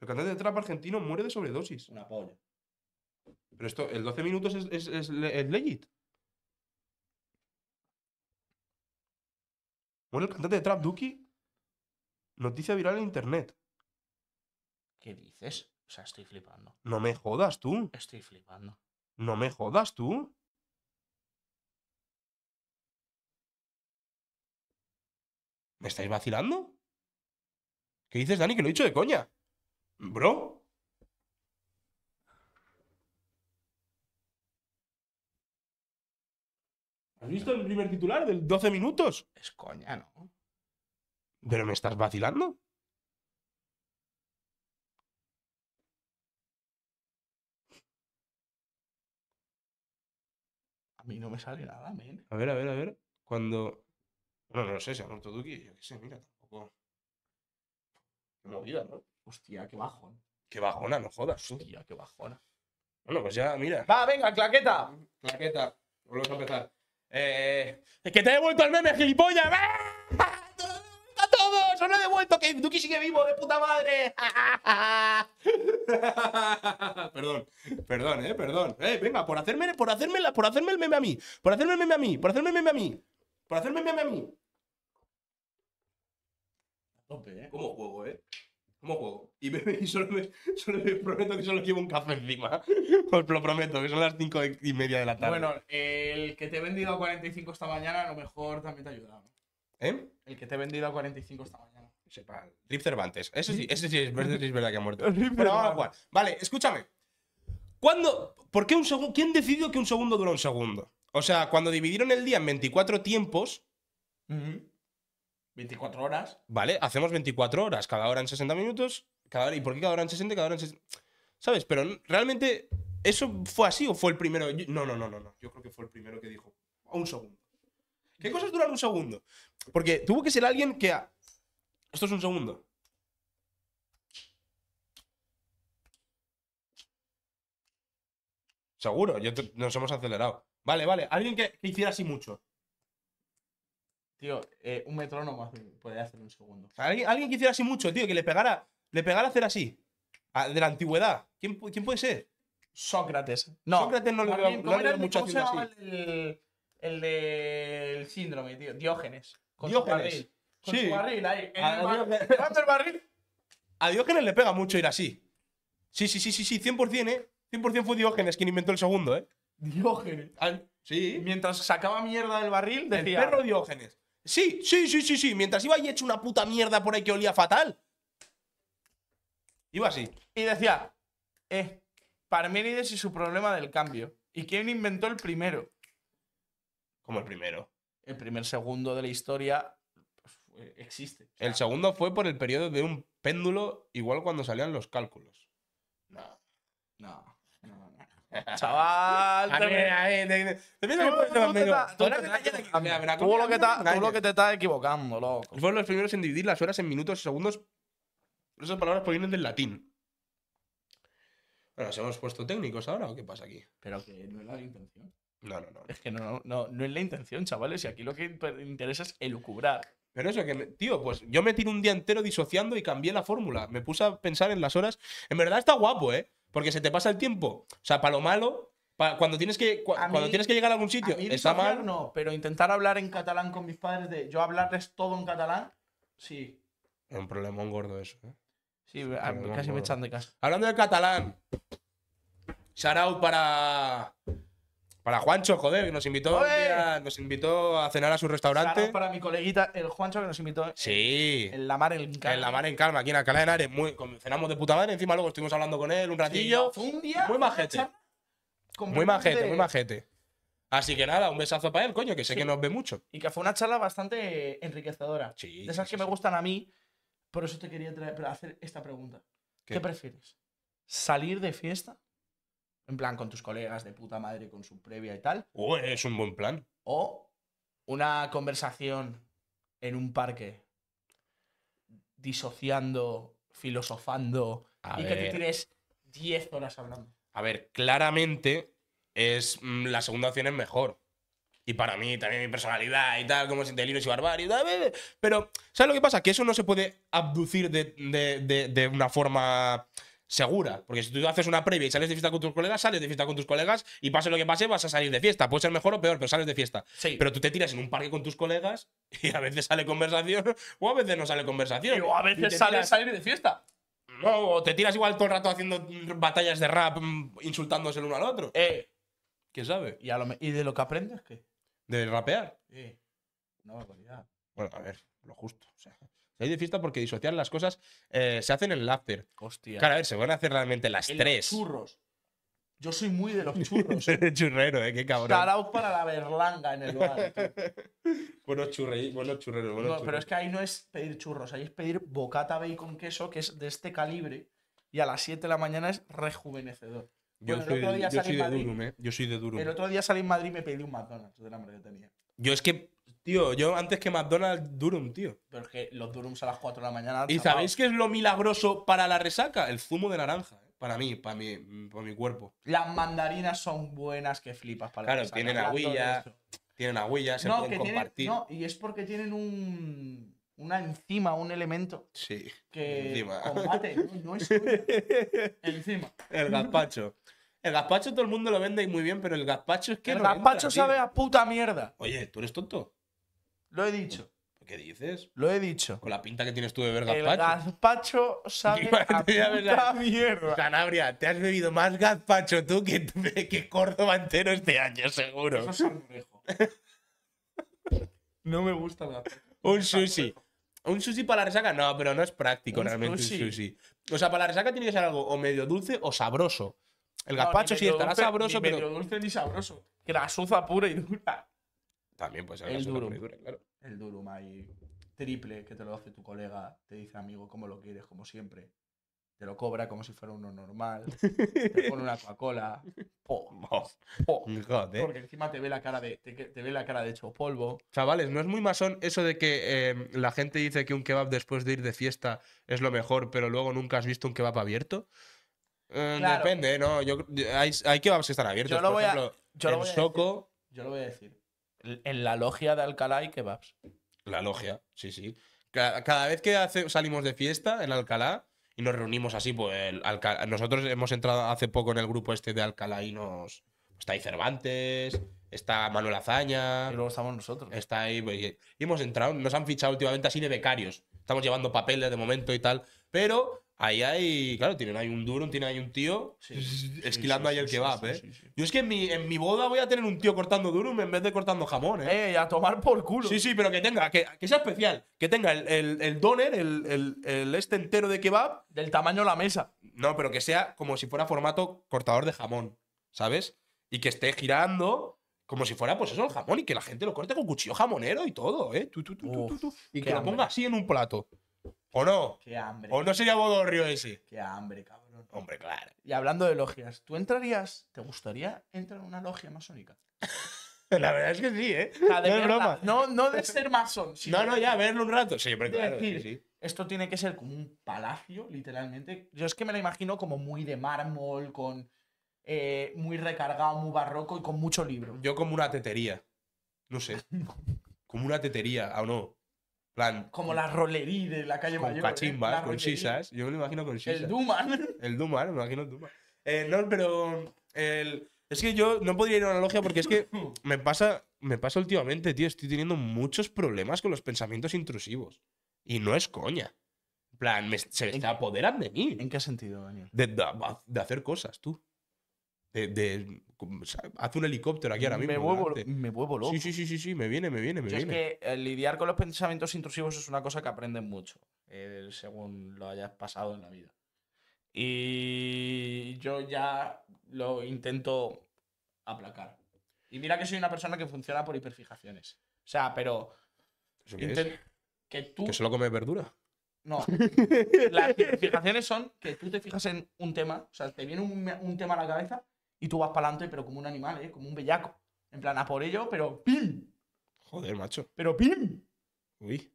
El cantante de trap argentino muere de sobredosis. Una polla. Pero esto, el 12 minutos es, es, legit. Muere el cantante de trap Duki. Noticia viral en internet. ¿Qué dices? O sea, estoy flipando. No me jodas tú. Estoy flipando. No me jodas tú. ¿Me estáis vacilando? ¿Qué dices, Dani? Que lo he dicho de coña. Bro. ¿Has visto el primer titular del 12 minutos? Es coña, ¿no? ¿Pero me estás vacilando? A mí no me sale nada, men. A ver, a ver, a ver. Cuando no, no sé, se ha muerto Duki. Yo qué sé, mira, tampoco. Qué movida, ¿no? Hostia, qué bajón. Qué bajona, no jodas. Hostia, qué bajona. Bueno, pues ya, mira. Va, venga, claqueta. Claqueta. Volvemos a empezar. Eh... Es que te he devuelto el meme, gilipollas. ¡Ah! ¡A todos! ¡Os lo he devuelto! ¡Que Duki sigue vivo, de puta madre! <laughs> perdón, perdón, eh, perdón. Eh, venga, por hacerme, por, hacerme, por hacerme el meme a mí. Por hacerme el meme a mí. Por hacerme el meme a mí. Por hacerme meme a mí. A tope, ¿eh? ¿Cómo juego, eh? ¿Cómo juego? Y, <laughs> y solo, me, prometo que solo llevo un café encima. <laughs> Os lo prometo, que son las cinco y media de la tarde. Bueno, el que te he vendido a 45 esta mañana a lo mejor también te ha ayudado. ¿Eh? El que te he vendido a 45 esta mañana. Sepa, Rip Cervantes. Eso sí, ese sí, es, verdad, que ha muerto. <laughs> Pero vamos a Vale, escúchame. ¿Cuándo? ¿Por qué un segundo? ¿Quién decidió que un segundo dura un segundo? O sea, cuando dividieron el día en 24 tiempos. 24 horas. Vale, hacemos 24 horas, cada hora en 60 minutos. Cada ¿Y por qué cada hora en 60? Cada hora ¿Sabes? Pero realmente, ¿eso fue así o fue el primero? no, no, no, no, no. Yo creo que fue el primero que dijo. un segundo. ¿Qué cosas duran un segundo? Porque tuvo que ser alguien que. Esto es un segundo. Seguro, nos hemos acelerado. Vale, vale. Alguien que, hiciera así mucho. Tío, eh, un metrónomo puede hacer un segundo. ¿Alguien, alguien, que hiciera así mucho, tío, que le pegara, le pegara hacer así. Ah, de la antigüedad. ¿Quién, puede ser? Sócrates. No. Sócrates no le ha mucho así? El, del síndrome, tío. Diógenes. Con Diógenes. Con su barril ahí. a, el barril. A Diógenes le pega mucho ir así. Sí, sí, sí, sí, sí. 100%, ¿eh? 100% fue Diógenes quien inventó el segundo, ¿eh? Diógenes. Sí. Mientras sacaba mierda del barril, decía. perro Diógenes. Sí, sí, sí, sí, sí. Mientras iba y hecho una puta mierda por ahí que olía fatal. Iba así. Y decía, eh, Parménides y su problema del cambio. ¿Y quién inventó el primero? Como el primero. El primer segundo de la historia pues, existe. El segundo fue por el periodo de un péndulo, igual cuando salían los cálculos. No. No. Chaval, Tú lo que te, te estás equivocando, loco. Fueron los primeros en dividir las horas en minutos y segundos. Esas palabras provienen del latín. Bueno, se hemos puesto técnicos ahora o qué pasa aquí? Pero que no es la intención. No, no, no. Es que no, no, es la intención, chavales. Y aquí lo que interesa es elucubrar. Pero eso, que, tío, pues yo me tiré un día entero disociando y cambié la fórmula. Me puse a pensar en las horas. En verdad está guapo, ¿eh? Porque se te pasa el tiempo. O sea, para lo malo, cuando, tienes que, cuando tienes que llegar a algún sitio, está mal. No, pero intentar hablar en catalán con mis padres, de yo hablarles todo en catalán, sí. Es un problema un gordo eso. ¿eh? Sí, casi me echan de casa. Hablando de catalán, Sarau para para Juancho, joder, que nos invitó, nos invitó a cenar a su restaurante. para mi coleguita, el Juancho, que nos invitó. Sí. En la mar, en calma. En la mar en calma, aquí en Alcalá de Henares. cenamos de puta madre. Encima luego estuvimos hablando con él un ratillo. Muy majete. Muy majete, muy majete. Así que nada, un besazo para él, coño, que sé que nos ve mucho. Y que fue una charla bastante enriquecedora. Sí, De esas que me gustan a mí. Por eso te quería hacer esta pregunta. ¿Qué prefieres? ¿Salir de fiesta en plan, con tus colegas de puta madre, con su previa y tal. Oh, es un buen plan. O una conversación en un parque, disociando, filosofando, y que tú tienes 10 horas hablando. A ver, claramente es mm, la segunda opción es mejor. Y para mí, también mi personalidad y tal, como te delirios y barbarie. Pero, ¿sabes lo que pasa? Que eso no se puede abducir de una forma segura. Porque si tú haces una previa y sales de fiesta con tus colegas, sales de fiesta con tus colegas y pase lo que pase, vas a salir de fiesta. Puede ser mejor o peor, pero sales de fiesta. Pero tú te tiras en un parque con tus colegas <laughs> y a veces sale conversación <laughs> o a veces no sale conversación. o a veces sale salir de fiesta. No, o te tiras igual todo el rato haciendo batallas de rap, mm, insultándose el uno al otro. Eh. ¿Quién sabe? ¿Y, de lo que aprendes qué? ¿De rapear? Sí. Bueno, a ver, lo justo. Hay de fiesta porque disociar las cosas eh, se hacen en el after. Hostia. Claro, a ver, se van a hacer realmente las en tres. Los churros. Yo soy muy de los <laughs> churros. Churrero, eh, qué cabrón. para la berlanga en el bar. <laughs> buenos churreros, buenos churreros. no, Pero es que ahí no es pedir churros, ahí es pedir bocata bacon queso, que es de este calibre, y a las 7 de la mañana es rejuvenecedor. Yo, soy, de Durum, ¿eh? Yo soy de Durum. El otro día salí en Madrid y me pedí un McDonald's que tenía. Yo es que Tío, yo antes que McDonald's, Durum, tío. Pero que los Durums a las 4 de la mañana. ¿Y sabéis qué es lo milagroso para la resaca? El zumo de naranja. ¿eh? Para mí, para mi, para mi cuerpo. Las mandarinas son buenas que flipas para claro, Claro, tienen agüilla. Tienen agüilla, se pueden compartir. no, y es porque tienen un una enzima, un elemento sí, que encima. combate. <laughs> No, encima. El gazpacho. El gazpacho todo el mundo lo vende muy bien, pero el gazpacho es que. El gazpacho sabe a puta mierda. Oye, ¿tú eres tonto? Lo he dicho. ¿Qué dices? Lo he dicho. Con la pinta que tienes tú de ver gazpacho. El gazpacho sabe <laughs> a puta mierda. Canabria, te has bebido más gazpacho tú que, que <laughs> Córdoba entero este año, seguro. Eso es mejor. no me gusta el gazpacho. Un sushi. Un sushi para la resaca, no, pero no es práctico realmente un sushi. O sea, para la resaca tiene que ser algo o medio dulce o sabroso. El gazpacho sí estará sabroso, sabroso, ni pero. Medio dulce ni sabroso. Grasuza pura y dura. También puede ser el durum. El durum triple que te lo hace tu colega, te dice amigo cómo lo quieres, como siempre. Te lo cobra como si fuera uno normal. te pone una Coca-Cola. <laughs> ¿eh? porque encima te ve la cara de, te, ve la cara de hecho polvo. Chavales, ¿no es muy masón eso de que em, la gente dice que un kebab después de ir de fiesta es lo mejor, pero luego nunca has visto un kebab abierto? Eh, depende, ¿no? hay, kebabs que están abiertos. Yo lo voy a decir en la logia de Alcalá y kebabs. La logia, sí, sí. Cada, vez que salimos de fiesta en Alcalá y nos reunimos así, pues nosotros hemos entrado hace poco en el grupo este de Alcalá y nos... Está ahí Cervantes, está Manuel Azaña. Y luego estamos nosotros. Está ahí. Pues, y hemos entrado, nos han fichado últimamente así de becarios. Estamos llevando papeles de momento y tal. Pero Ahí hay, claro, tienen ahí un duro, tienen ahí un tío esquilando ahí el kebab, ¿eh? Yo es que en mi, en mi boda voy a tener un tío cortando durum en vez de cortando jamón, ¿eh? eh a tomar por culo. Sí, sí, pero que tenga, que, que sea especial, que tenga el, el, el doner, el, el, este entero de kebab. Del tamaño de la mesa. No, pero que sea como si fuera formato cortador de jamón, ¿sabes? Y que esté girando como si fuera, pues eso, el jamón y que la gente lo corte con cuchillo jamonero y todo, ¿eh? y que lo ponga así en un plato. ¿O no? Qué hambre. ¿O no sería bodorrio ese? Qué hambre, cabrón. Hombre, claro. Y hablando de logias, ¿tú entrarías, te gustaría entrar en una logia masónica? <laughs> La verdad es que sí, ¿eh? no No, de ser masón. No, no, ya, verlo un rato. Sí, pero Esto tiene que ser como un palacio, literalmente. Yo es que me lo imagino como muy de mármol, con eh, muy recargado, muy barroco y con mucho libro. Yo como una tetería. No sé. <laughs> Como una tetería, ¿o no? plan, como mm, la rolería de la calle con mayor. Cachimbas, con chisas. Yo me lo imagino con chisas. El Duman. El Duman, me imagino el Duman. Eh, no, pero el, es que yo no podría ir a una logia porque es que <laughs> me pasa, me pasa últimamente, tío. Estoy teniendo muchos problemas con los pensamientos intrusivos. Y no es coña. En plan, se apoderan de mí. ¿En qué sentido, Daniel? De, hacer cosas, tú. de, Haz un helicóptero aquí ahora mismo. Me vuelvo, me loco. Sí, sí, sí, sí, me viene, me viene, me viene. Es que eh, lidiar con los pensamientos intrusivos es una cosa que aprendes mucho, eh, según lo hayas pasado en la vida. Y yo ya lo intento aplacar. Y mira que soy una persona que funciona por hiperfijaciones. O sea, pero. Que tú. ¿Que solo comes verdura? No. <laughs> Las fijaciones son que tú te fijas en un tema, o sea, te viene un tema a la cabeza y tú vas para adelante, pero como un animal, ¿eh? Como un bellaco. En plan, a por ello, pero ¡pim! Joder, macho. Pero ¡pim! Uy.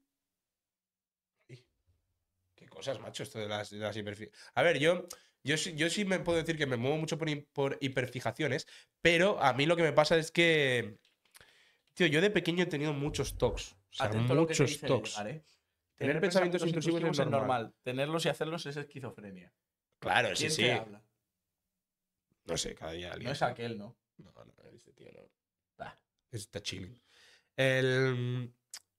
Qué cosas, macho, esto de las, de A ver, yo... Yo, yo sí me puedo decir que me muevo mucho por, por hiperfijaciones, pero a mí lo que me pasa es que Tío, yo de pequeño he tenido muchos tocs. O sea, muchos lo ¿eh? Tener, pensamientos, intrusivos, es normal. Tenerlos y hacerlos es esquizofrenia. Claro, sí, sí. No sé, cada día. No es aquel, ¿no? No, no, este tío no. Está chilling.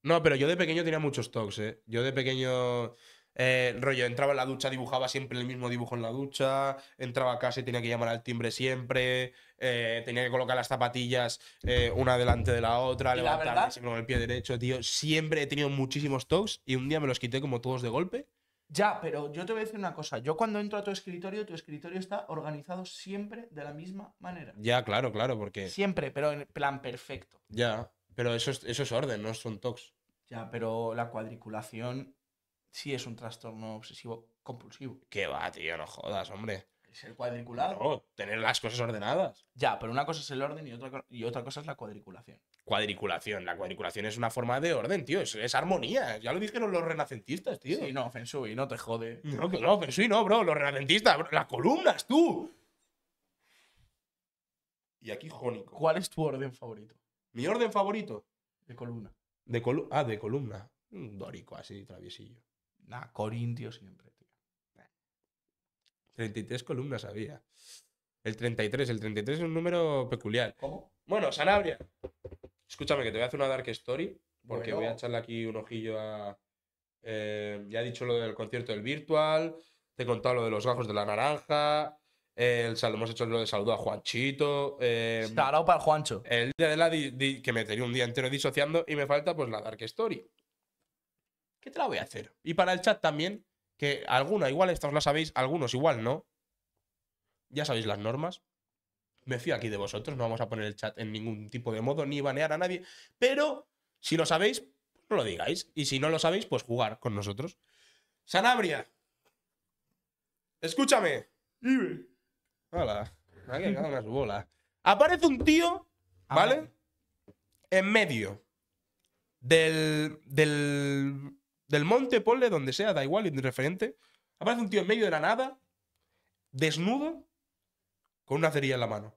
No, pero yo de pequeño tenía muchos toques, ¿eh? Yo de pequeño. Eh, rollo, entraba en la ducha, dibujaba siempre el mismo dibujo en la ducha, entraba a casa y tenía que llamar al timbre siempre, eh, tenía que colocar las zapatillas eh, una delante de la otra, levantarme siempre con el pie derecho, tío. Siempre he tenido muchísimos toques y un día me los quité como todos de golpe ya, pero yo te voy a decir una cosa. Yo cuando entro a tu escritorio, tu escritorio está organizado siempre de la misma manera. Ya, claro, claro, porque. Siempre, pero en plan perfecto. Ya, pero eso es, orden, no son talks. Ya, pero la cuadriculación sí es un trastorno obsesivo compulsivo. Qué va, tío, no jodas, hombre. Es el cuadriculado. No, tener las cosas ordenadas. Ya, pero una cosa es el orden y otra, y otra cosa es la cuadriculación. Cuadriculación. La cuadriculación es una forma de orden, tío. Es, armonía. Ya lo dijeron los renacentistas, tío. Sí, no, Fensui, no te jode. No, que no, Fensui no, bro. Los renacentistas, bro. las columnas, tú. Y aquí jónico. ¿Cuál es tu orden favorito? ¿Mi orden favorito? De columna. De colu ah, de columna. dórico, así, traviesillo. Nah, corintio siempre, tío. 33 columnas había. El 33, el 33 es un número peculiar. ¿Cómo? Bueno, Sanabria. Escúchame, que te voy a hacer una dark story, porque voy a echarle aquí un ojillo a. Eh, ya he dicho lo del concierto del virtual, te he contado lo de los gajos de la naranja, el, hemos hecho lo de saludo a Juanchito. Eh, para Juancho. El día de la que me tenía un día entero disociando y me falta pues la dark story. ¿Qué te la voy a hacer? Y para el chat también, que alguna igual esta os la sabéis, algunos igual no. Ya sabéis las normas. Me fío aquí de vosotros, no vamos a poner el chat en ningún tipo de modo, ni banear a nadie, pero si lo sabéis, pues no lo digáis. Y si no lo sabéis, pues jugar con nosotros. Sanabria. Escúchame. Hola. Aquí una bola. Aparece un tío, ah, ¿vale? En medio del, del, del monte, ponle donde sea, da igual, indiferente. Aparece un tío en medio de la nada, desnudo, con una cerilla en la mano.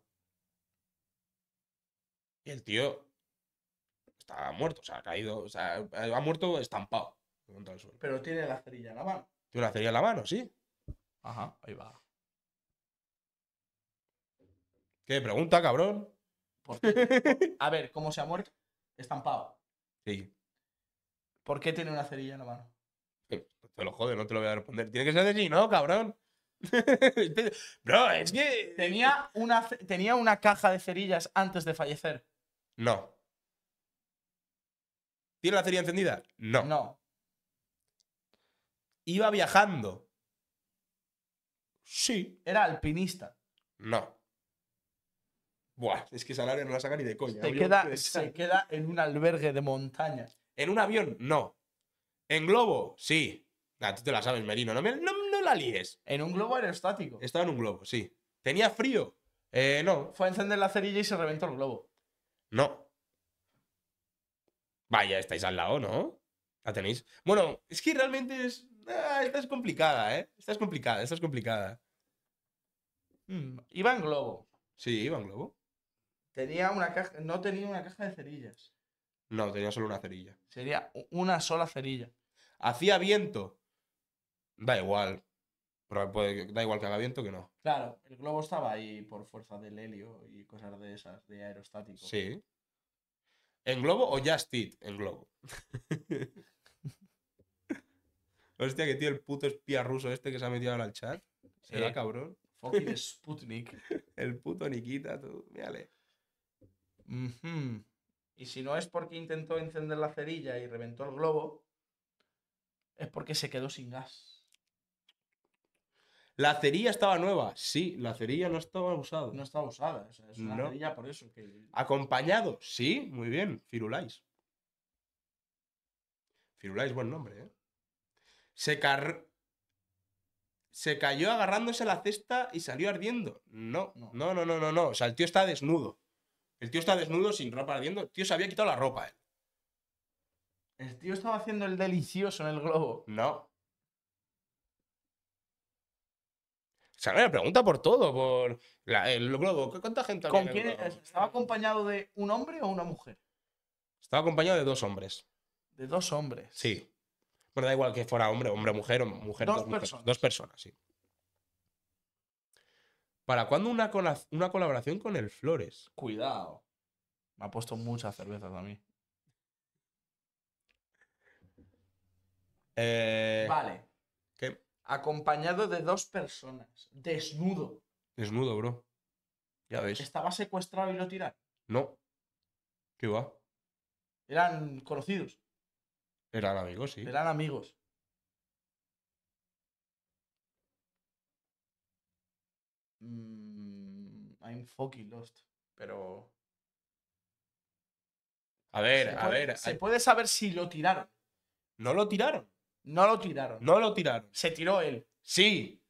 Y el tío está muerto, o sea, ha caído, o sea, eh, ha muerto estampado Pero tiene la cerilla en la mano. Tiene la cerilla en la mano, sí. Ajá, ahí va. ¿Qué pregunta, cabrón? A ver, ¿cómo se ha muerto? Estampado. Sí. ¿Por qué tiene una cerilla en la mano? Eh, te lo jode, no te lo voy a responder. Tiene que ser de ¿no, cabrón? <laughs> Bro, es que. Tenía una, tenía una caja de cerillas antes de fallecer. No. ¿Tiene la cerilla encendida? No. No. Iba viajando. Sí. Era alpinista. No. Buah, es que salario no la saca ni de coña. <laughs> Se, queda, en un albergue de montaña. ¿En un avión? No. ¿En globo? Sí. Ah, tú te la sabes, Merino. No me, la líes. En un globo aerostático. Estaba en un globo, sí. ¿Tenía frío? Eh, no. Fue a encender la cerilla y se reventó el globo. No. Vaya, estáis al lado, ¿no? La tenéis. Bueno, es que realmente es. Ah, esta es complicada, ¿eh? Esta es complicada, esta es complicada. Hmm, iba en globo. Sí, iba en globo. Tenía una caja. No tenía una caja de cerillas. No, tenía solo una cerilla. Sería una sola cerilla. Hacía viento. Da igual. Pero da igual que haga viento que no. Claro, el globo estaba ahí por fuerza del helio y cosas de esas, de aerostático. Sí. ¿En globo o just En globo. <laughs> Hostia, que tío, el puto espía ruso este que se ha metido ahora al chat. Será eh, cabrón. Fucking <laughs> Sputnik. el puto Nikita, tú. Mírale. Y si no es porque intentó encender la cerilla y reventó el globo, es porque se quedó sin gas. ¿La cerilla estaba nueva? Sí, la cerilla no estaba usada. No estaba usada, o es una cerilla por eso que... ¿Acompañado? Sí, muy bien, Firuláis. Firuláis, buen nombre, ¿eh? Se, Se cayó agarrándose a la cesta y salió ardiendo. No, no, no, no, no, no, O sea, el tío está desnudo. El tío está desnudo, sin ropa ardiendo. El tío se había quitado la ropa, él. ¿eh? El tío estaba haciendo el delicioso en el globo. No. la pregunta por todo, por el globo. ¿Cuánta gente había ¿Estaba acompañado de un hombre o una mujer? Estaba acompañado de dos hombres. ¿De dos hombres? Sí. Bueno, da igual que fuera hombre, hombre, mujer o mujer. Dos, personas. dos personas, sí. ¿Para cuándo una, una colaboración con el Flores? Cuidado. Me ha puesto muchas cervezas a mí. Eh... Vale acompañado de dos personas, desnudo. Desnudo, bro. Ya ves. ¿Estaba secuestrado y lo tiraron? No. ¿Qué va? Eran conocidos. Eran amigos, sí. Eran amigos. Mm, I'm fucking lost. Pero. A ver, a ver. Se puede saber si lo tiraron. No lo tiraron. No lo tiraron. No lo tiraron. Se tiró él. Sí.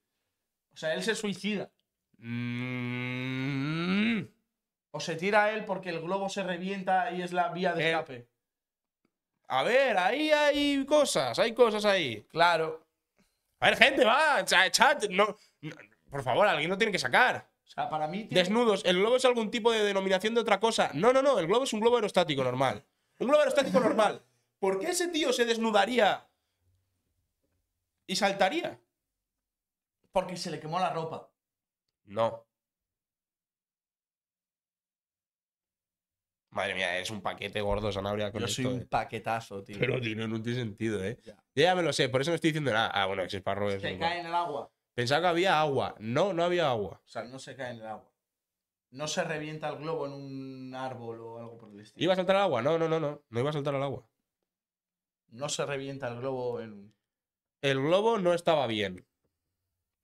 O sea, él se suicida. Mm. O se tira él porque el globo se revienta y es la vía de eh, escape. A ver, ahí hay cosas, hay cosas ahí. Claro. A ver, gente, va, chat, no, por favor, alguien lo tiene que sacar. O sea, para mí. Desnudos, el globo es algún tipo de denominación de otra cosa. No, no, no, el globo es un globo aerostático normal. Un globo aerostático normal. ¿Por qué ese tío se desnudaría y saltaría. Porque se le quemó la ropa. No. Madre mía, es un paquete gordo Sanabria con Yo soy un paquetazo, tío. Pero, tío, no, tiene sentido, ¿eh? Ya. me lo sé, por eso no estoy diciendo nada. Ah, ah, bueno, que es Se cae en el agua. Pensaba que había agua. No, no había agua. O sea, no se cae en el agua. No se revienta el globo en un árbol o algo por el estilo. ¿Iba a saltar al agua? No, no, no, no. No iba a saltar al agua. No se revienta el globo en un el globo no estaba bien.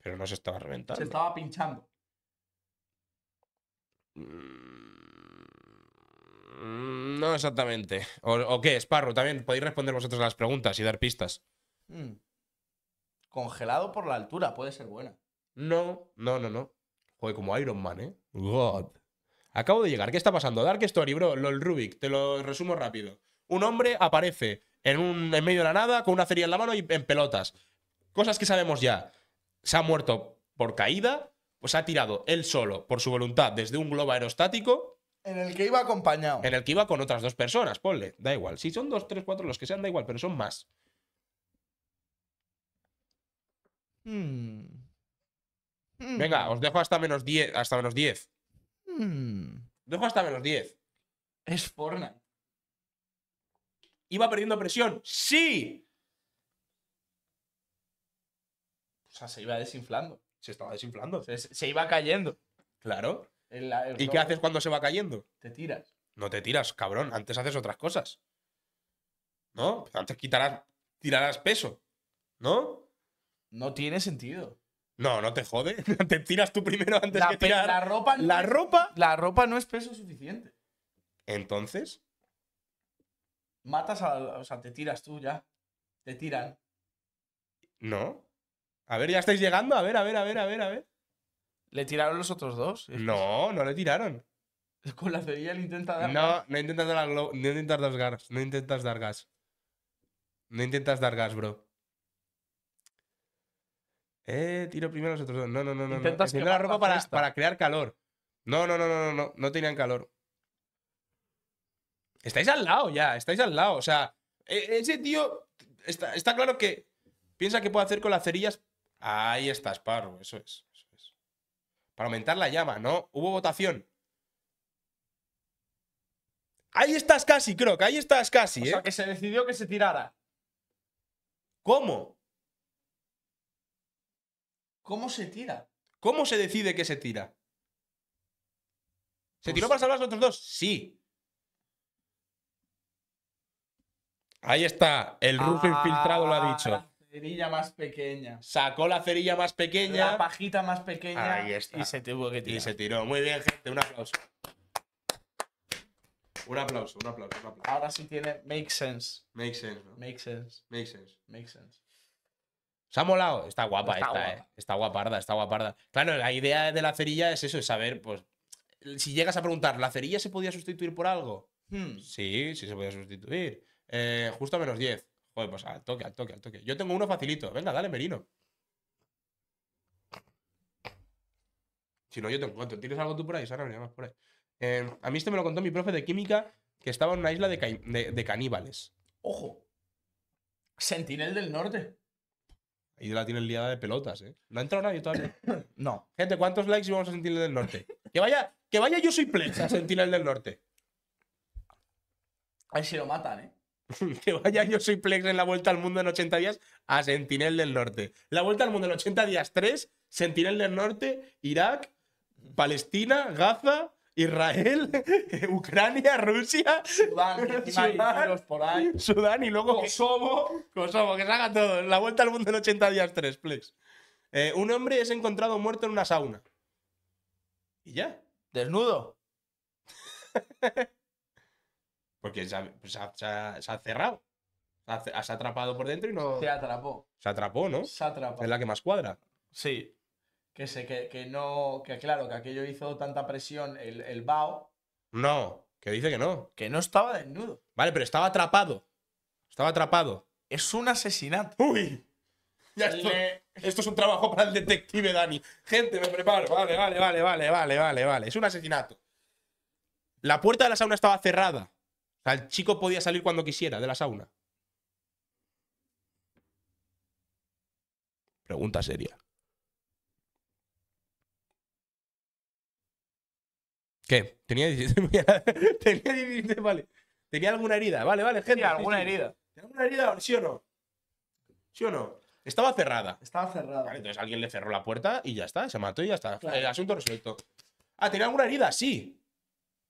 Pero no se estaba reventando. Se estaba pinchando. Mm, no exactamente. ¿O, qué, Sparrow? También podéis responder vosotros las preguntas y dar pistas. Mm. Congelado por la altura, puede ser buena. No, no, no, no. Joder, como Iron Man, ¿eh? God. Acabo de llegar. ¿Qué está pasando? Dark Story, bro. el Rubik. Te lo resumo rápido. Un hombre aparece en, un, en medio de la nada, con una cerilla en la mano y en pelotas. Cosas que sabemos ya. Se ha muerto por caída, pues ha tirado él solo, por su voluntad, desde un globo aerostático. En el que iba acompañado. En el que iba con otras dos personas, ponle. Da igual. Si son dos, tres, cuatro, los que sean, da igual, pero son más. Hmm. Hmm. Venga, os dejo hasta menos diez. Hasta menos 10. Hmm. Dejo hasta menos diez. Es Fortnite. ¿Iba perdiendo presión? Sí. O sea, se iba desinflando. Se estaba desinflando. Se, iba cayendo. Claro. ¿Y qué haces cuando se va cayendo? Te tiras. No te tiras, cabrón. Antes haces otras cosas. ¿No? Antes quitarás, tirarás peso. ¿No? No tiene sentido. No, no te jode. <laughs> te tiras tú primero antes la, tirar. La ropa, la ropa. La ropa no es peso suficiente. Entonces matas a. O sea, te tiras tú ya. Te tiran. No. A ver, ya estáis llegando. A ver, a ver, a ver, a ver, a ver. ¿Le tiraron los otros dos? No, no le tiraron. <laughs> Con la cerilla le intenta dar No, no intentas dar, no intentas dar gas. No intentas dar gas. No intentas dar gas, bro. Eh, tiro primero los otros dos. No, no, no, no. Intentas la ropa para, para, crear calor. No, no, no, no, no, no. No tenían calor. Estáis al lado ya, estáis al lado. O sea, e, ese tío está, claro que piensa que puede hacer con las cerillas. Ahí estás, Parro, eso es, Para aumentar la llama, ¿no? Hubo votación. Ahí estás casi, creo que ahí estás casi, ¿eh? O sea, que se decidió que se tirara. ¿Cómo? ¿Cómo se tira? ¿Cómo se decide que se tira? ¿Se pues tiró para salvar a los otros dos? Sí. Ahí está, el Rufo ah, infiltrado lo ha dicho. La cerilla más pequeña. Sacó la cerilla más pequeña. La pajita más pequeña. Ahí está. Y se tuvo que tirar. Y se tiró. Muy bien, gente, un aplauso. Un aplauso, un aplauso, aplauso. Ahora sí tiene make sense. Make sense, ¿no? Make sense. Make sense. Make sense. Se ha molado. Está guapa está esta, eh. Está guaparda, está guaparda. Claro, la idea de la cerilla es eso, es saber, pues. Si llegas a preguntar, ¿la cerilla se podía sustituir por algo? Hmm. Sí, sí se podía sustituir. Eh, justo a menos 10. Joder, pues al toque, al toque, al toque. Yo tengo uno facilito. Venga, dale, Merino. Si no, yo tengo encuentro. ¿Tienes algo tú por ahí? Sara, más por ahí. Eh, a mí este me lo contó mi profe de química que estaba en una isla de, caníbales. ¡Ojo! Sentinel del Norte. Ahí la tienen liada de pelotas, ¿eh? No ha entrado nadie todavía. <coughs> no. Gente, ¿cuántos likes y vamos a Sentinel del Norte? Que vaya, que vaya yo soy plecha Sentinel del Norte. Ahí ver si lo matan, ¿eh? <laughs> que vaya yo soy Plex en la Vuelta al Mundo en 80 días a Sentinel del Norte. La Vuelta al Mundo en 80 días 3, Sentinel del Norte, Irak, Palestina, Gaza, Israel, <laughs> Ucrania, Rusia, Sudán, Sudán, y luego Kosovo. Kosovo, que se todo. La Vuelta al Mundo en 80 días 3, Plex. Eh, un hombre es encontrado muerto en una sauna. Y ya. Desnudo. <laughs> Porque se ha, cerrado. Se ha atrapado por dentro y no. Se atrapó. Se atrapó, ¿no? Se atrapó. Es la que más cuadra. Sí. Que sé, que, no. Que claro, que aquello hizo tanta presión el, el Bao. No, que dice que no. Que no estaba desnudo. Vale, pero estaba atrapado. Estaba atrapado. Es un asesinato. ¡Uy! Ya esto, esto es un trabajo para el detective, Dani. Gente, me preparo. Vale, vale, vale, vale, vale, vale, vale. Es un asesinato. La puerta de la sauna estaba cerrada. O sea, el chico podía salir cuando quisiera de la sauna. Pregunta seria. ¿Qué? Tenía <laughs> Tenía Tenía alguna herida, vale, vale, gente. Tenía alguna herida. ¿Tenía alguna herida? ¿Sí o no? ¿Sí o no? Estaba cerrada. Estaba cerrada. Vale, entonces alguien le cerró la puerta y ya está, se mató y ya está. El asunto resuelto. Ah, ¿tenía alguna herida? Sí.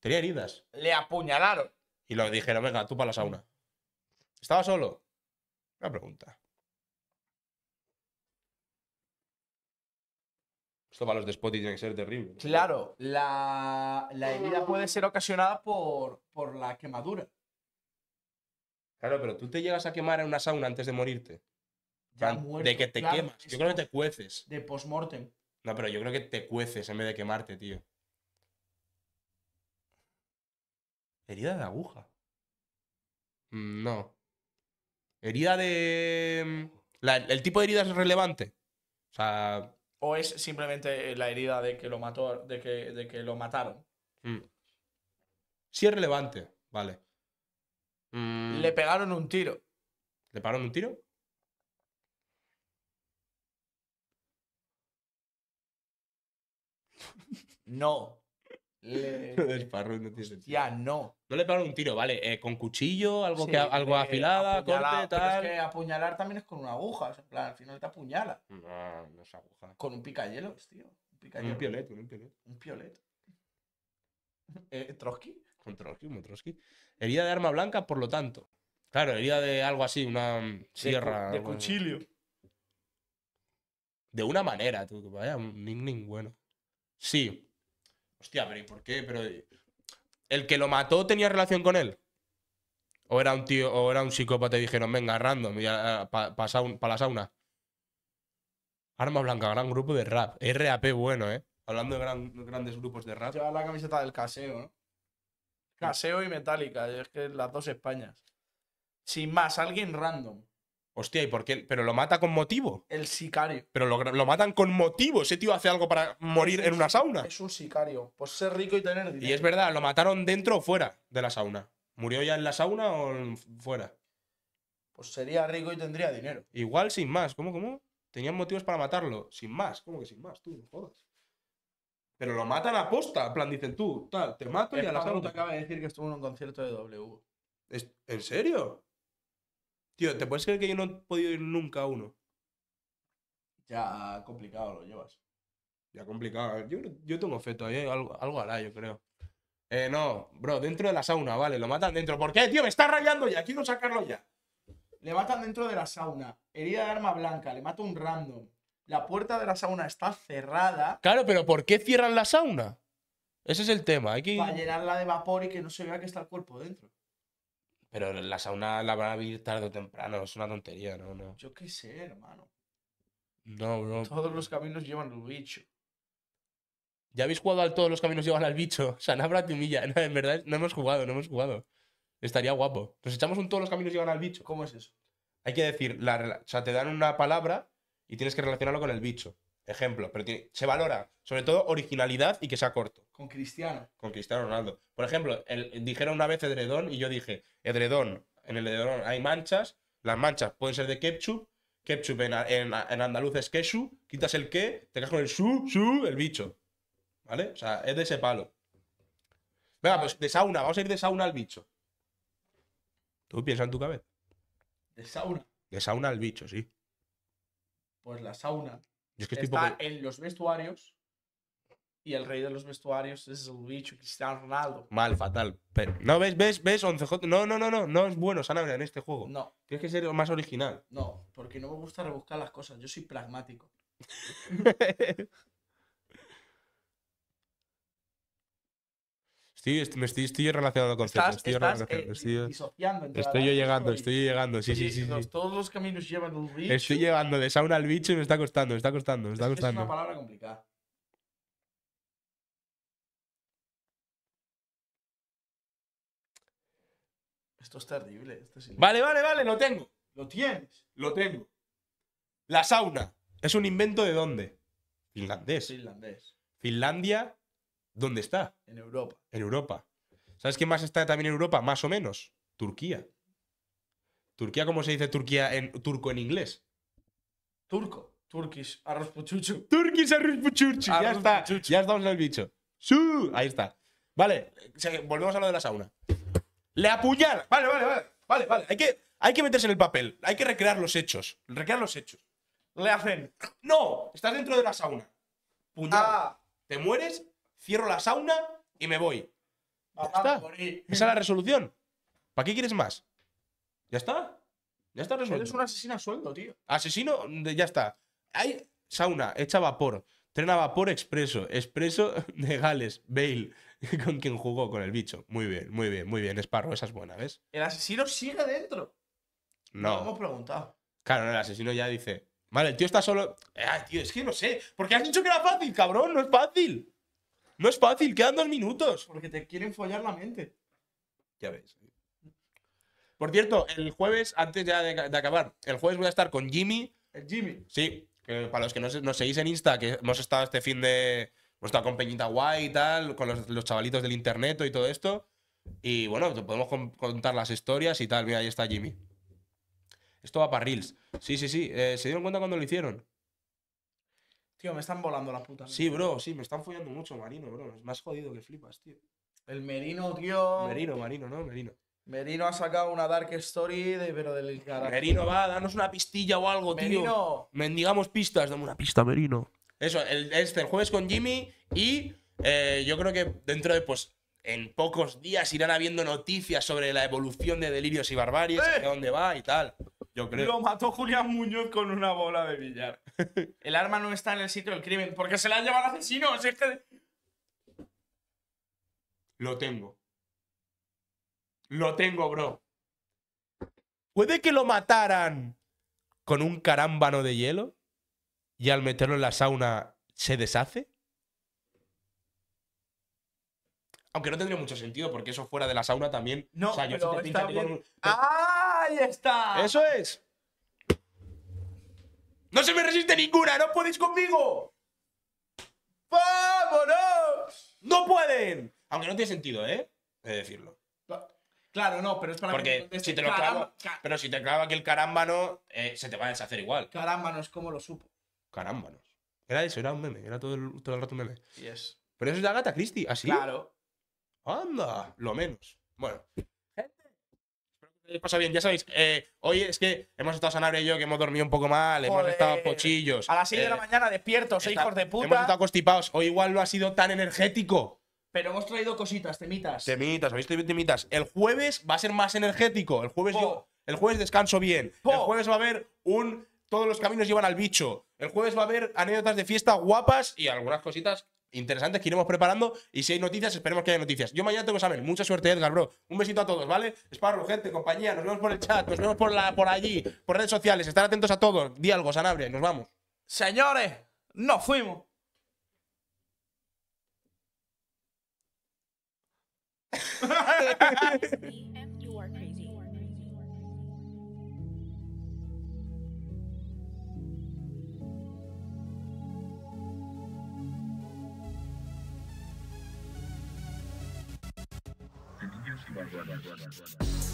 Tenía heridas. Le apuñalaron. Y lo dijeron, venga, tú para la sauna. ¿Estaba solo? Una pregunta. Esto para los de Spotify tiene que ser terrible. Claro, la, la herida puede ser ocasionada por, por la quemadura. Claro, pero tú te llegas a quemar en una sauna antes de morirte. de que te quemas. Yo creo que te cueces. De post-mortem. No, pero yo creo que te cueces en vez de quemarte, tío. ¿Herida de aguja? Mm, no. ¿Herida de. Mm, ¿El tipo de herida es relevante? O sea. ¿O es simplemente eh, la herida de que lo mató, de que, de que lo mataron? Mm. Sí es relevante, vale. Le pegaron un tiro. ¿Le pegaron un tiro? No. <laughs> no tiene Ya, no. No le pegaron un tiro, vale. Eh, con cuchillo, algo, que, algo afilada, corte, tal. es que apuñalar también es con una aguja. en plan, al final te apuñala. No, no es aguja. Con un picayelos, tío. Un, picayelos. un piolet, un piolet. Un piolet. <laughs> Eh, ¿Trotsky? Con Trotsky, un Trotsky. Herida de arma blanca, por lo tanto. Claro, herida de algo así, una sierra. De, cuchillo. De una manera, tú. Vaya, un bueno. Sí. Hostia, pero ¿y por qué? Pero. Eh, ¿El que lo mató tenía relación con él? ¿O era un tío, o era un psicópata y dijeron, venga, random, para la sauna? Arma Blanca, gran grupo de rap. RAP bueno, ¿eh? Hablando de grandes grupos de rap. Lleva la camiseta del caseo, ¿no? Caseo y Metallica, es que las dos Españas. Sin más, alguien random. Hostia, ¿y por qué? Pero lo mata con motivo. El sicario. Pero lo, matan con motivo. Ese tío hace algo para morir en una sauna. Es un sicario. Pues ser rico y tener dinero. Y es verdad, lo mataron dentro o fuera de la sauna. ¿Murió ya en la sauna o fuera? Pues sería rico y tendría dinero. Igual sin más. ¿Cómo, cómo? Tenían motivos para matarlo. Sin más. ¿Cómo que sin más? Tú, no jodas. Pero lo matan a posta. En plan, dicen tú, tal, te mato y a la sauna. te acaba de decir que estuvo en un concierto de W. ¿En serio? Tío, ¿te puedes creer que yo no he podido ir nunca a uno? Ya complicado lo llevas. Ya complicado. Yo, tengo feto ahí, algo, algo hará, yo creo. Eh, no, bro, dentro de la sauna, vale, lo matan dentro. ¿Por qué, tío? Me está rayando ya, quiero sacarlo ya. Le matan dentro de la sauna. Herida de arma blanca, le mata un random. La puerta de la sauna está cerrada. Claro, pero ¿por qué cierran la sauna? Ese es el tema. Hay que... Para llenarla de vapor y que no se vea que está el cuerpo dentro. Pero la sauna la van a abrir tarde o temprano, es una tontería, ¿no? no. Yo qué sé, hermano. No, bro. Todos los caminos llevan al bicho. ¿Ya habéis jugado al todos los caminos llevan al bicho? Sanabra <laughs> te humilla. en verdad, no hemos jugado, no hemos jugado. Estaría guapo. Nos echamos un todos los caminos llevan al bicho. ¿Cómo es eso? Hay que decir, la, o sea, te dan una palabra y tienes que relacionarlo con el bicho. Ejemplo, pero se valora sobre todo originalidad y que sea corto. Con Cristiano. Con Cristiano Ronaldo. Por ejemplo, dijeron una vez edredón y yo dije, edredón, en el edredón hay manchas, las manchas pueden ser de ketchup, ketchup en, en, andaluz es quesu, quitas el que, te quedas con el su, su, el bicho. ¿Vale? O sea, es de ese palo. Venga, pues de sauna, vamos a ir de sauna al bicho. ¿Tú piensas en tu cabeza? De sauna. De sauna al bicho, sí. Pues la sauna está en los vestuarios y el rey de los vestuarios es el bicho Cristiano Ronaldo. Mal, fatal. no, ves, ves, ves, 11 No, no, no, no, no es bueno Sanabria en este juego. No. Tienes que ser más original. No, porque no me gusta rebuscar las cosas. Yo soy pragmático. <laughs> Sí, estoy, estoy, relacionado con estás, estoy eh, estoy yo llegando, estoy llegando, sí, sí, sí, Todos los caminos llevan un bicho. Estoy llegando de sauna al bicho y me está costando, me está costando, me está costando. Es una palabra complicada. Esto es terrible. Este vale, vale, vale, lo tengo. ¿Lo tienes? Lo tengo. La sauna. ¿Es un invento de dónde? Finlandés. Finlandés. Finlandia ¿Dónde está? En Europa. En Europa. ¿Sabes quién más está también en Europa? Más o menos. Turquía. Turquía, ¿cómo se dice Turquía en turco en inglés? Turco. Turkish arroz puchuchu. Turkish arroz puchuchu. Ya está. Ya estamos en el bicho. Ahí está. Vale, volvemos a lo de la sauna. Le apuñala. Vale, vale, vale. Vale, vale. Hay que, hay que meterse en el papel. Hay que recrear los hechos. Recrear los hechos. Le hacen. ¡No! Estás dentro de la sauna. Puñal. Ah. Te mueres cierro la sauna y me voy. Ya está. Esa es la resolución. ¿Para qué quieres más? Ya está. Ya está resuelto. Eres un asesino a sueldo, tío. Asesino, ya está. Hay sauna, echa vapor. Trena vapor expreso. Expreso <laughs> de Gales, Bale, <laughs> con quien jugó, con el bicho. Muy bien, muy bien, muy bien. Esparro, esa es buena, ¿ves? El asesino sigue dentro. No. Lo hemos preguntado. Claro, el asesino ya dice. Vale, el tío está solo. Ay, tío, es que no sé. Porque has dicho que era fácil, cabrón, no es fácil. No es fácil, quedan dos minutos. Porque te quieren follar la mente. Ya ves. Por cierto, el jueves, antes ya de, acabar, el jueves voy a estar con Jimmy. ¿El Jimmy? Sí, para los que nos, seguís en Insta, que hemos estado este fin de. Hemos estado con Peñita Guay y tal, con los, chavalitos del internet y todo esto. Y bueno, podemos contar las historias y tal. Mira, ahí está Jimmy. Esto va para Reels. Sí, sí, sí. Eh, ¿Se dieron cuenta cuando lo hicieron? Tío, me están volando las putas. Sí, bro, sí, me están follando mucho Marino, bro. Es más jodido que flipas, tío. El Merino, tío. Merino, Marino, ¿no? Merino. Merino ha sacado una Dark Story, pero del carajo. Merino, va, danos una pistilla o algo, Merino. tío. Mendigamos pistas, dame una pista, Merino. Eso, el, este, el jueves con Jimmy y eh, yo creo que dentro de, pues, en pocos días irán habiendo noticias sobre la evolución de Delirios y Barbaries, ¡Eh! de dónde va y tal. Yo creo. Lo mató Julián Muñoz con una bola de billar. <laughs> el arma no está en el sitio del crimen porque se la han llevado asesinos. Este lo tengo. Lo tengo, bro. Puede que lo mataran con un carámbano de hielo y al meterlo en la sauna se deshace. Aunque no tendría mucho sentido, porque eso fuera de la sauna también. No, o sea, está ¡Ahí está! ¡Eso es! ¡No se me resiste ninguna! ¡No podéis conmigo! ¡Vámonos! ¡No pueden! Aunque no tiene sentido, ¿eh? de decirlo. Claro, no, pero es para Porque si te lo clava, pero si te clava que el carámbano, eh, se te va a deshacer igual. es como lo supo? Carámbanos. Era eso, era un meme, era todo el, rato un meme. Yes. Pero eso es la gata Christie, así. Claro. ¡Anda! Lo menos. Bueno. Pasa bien, ya sabéis, eh, hoy es que hemos estado Sanabria y yo, que hemos dormido un poco mal, hemos estado pochillos. A las 6 de la eh, mañana despiertos, hijos de puta. Hemos estado constipados, hoy igual no ha sido tan energético. Pero hemos traído cositas, temitas. Temitas, habéis traído temitas. El jueves va a ser más energético, el jueves, el jueves descanso bien, el jueves va a haber un... Todos los caminos llevan al bicho. El jueves va a haber anécdotas de fiesta guapas y algunas cositas interesantes que iremos preparando. Y si hay noticias, esperemos que haya noticias. Yo mañana tengo saber Mucha suerte, Edgar, bro. Un besito a todos, ¿vale? Sparrow, gente, compañía. Nos vemos por el chat, nos vemos por, la, por allí, por redes sociales. Estar atentos a todos. Di algo, Sanabria. Nos vamos. Señores, nos fuimos. <laughs> Bye-bye.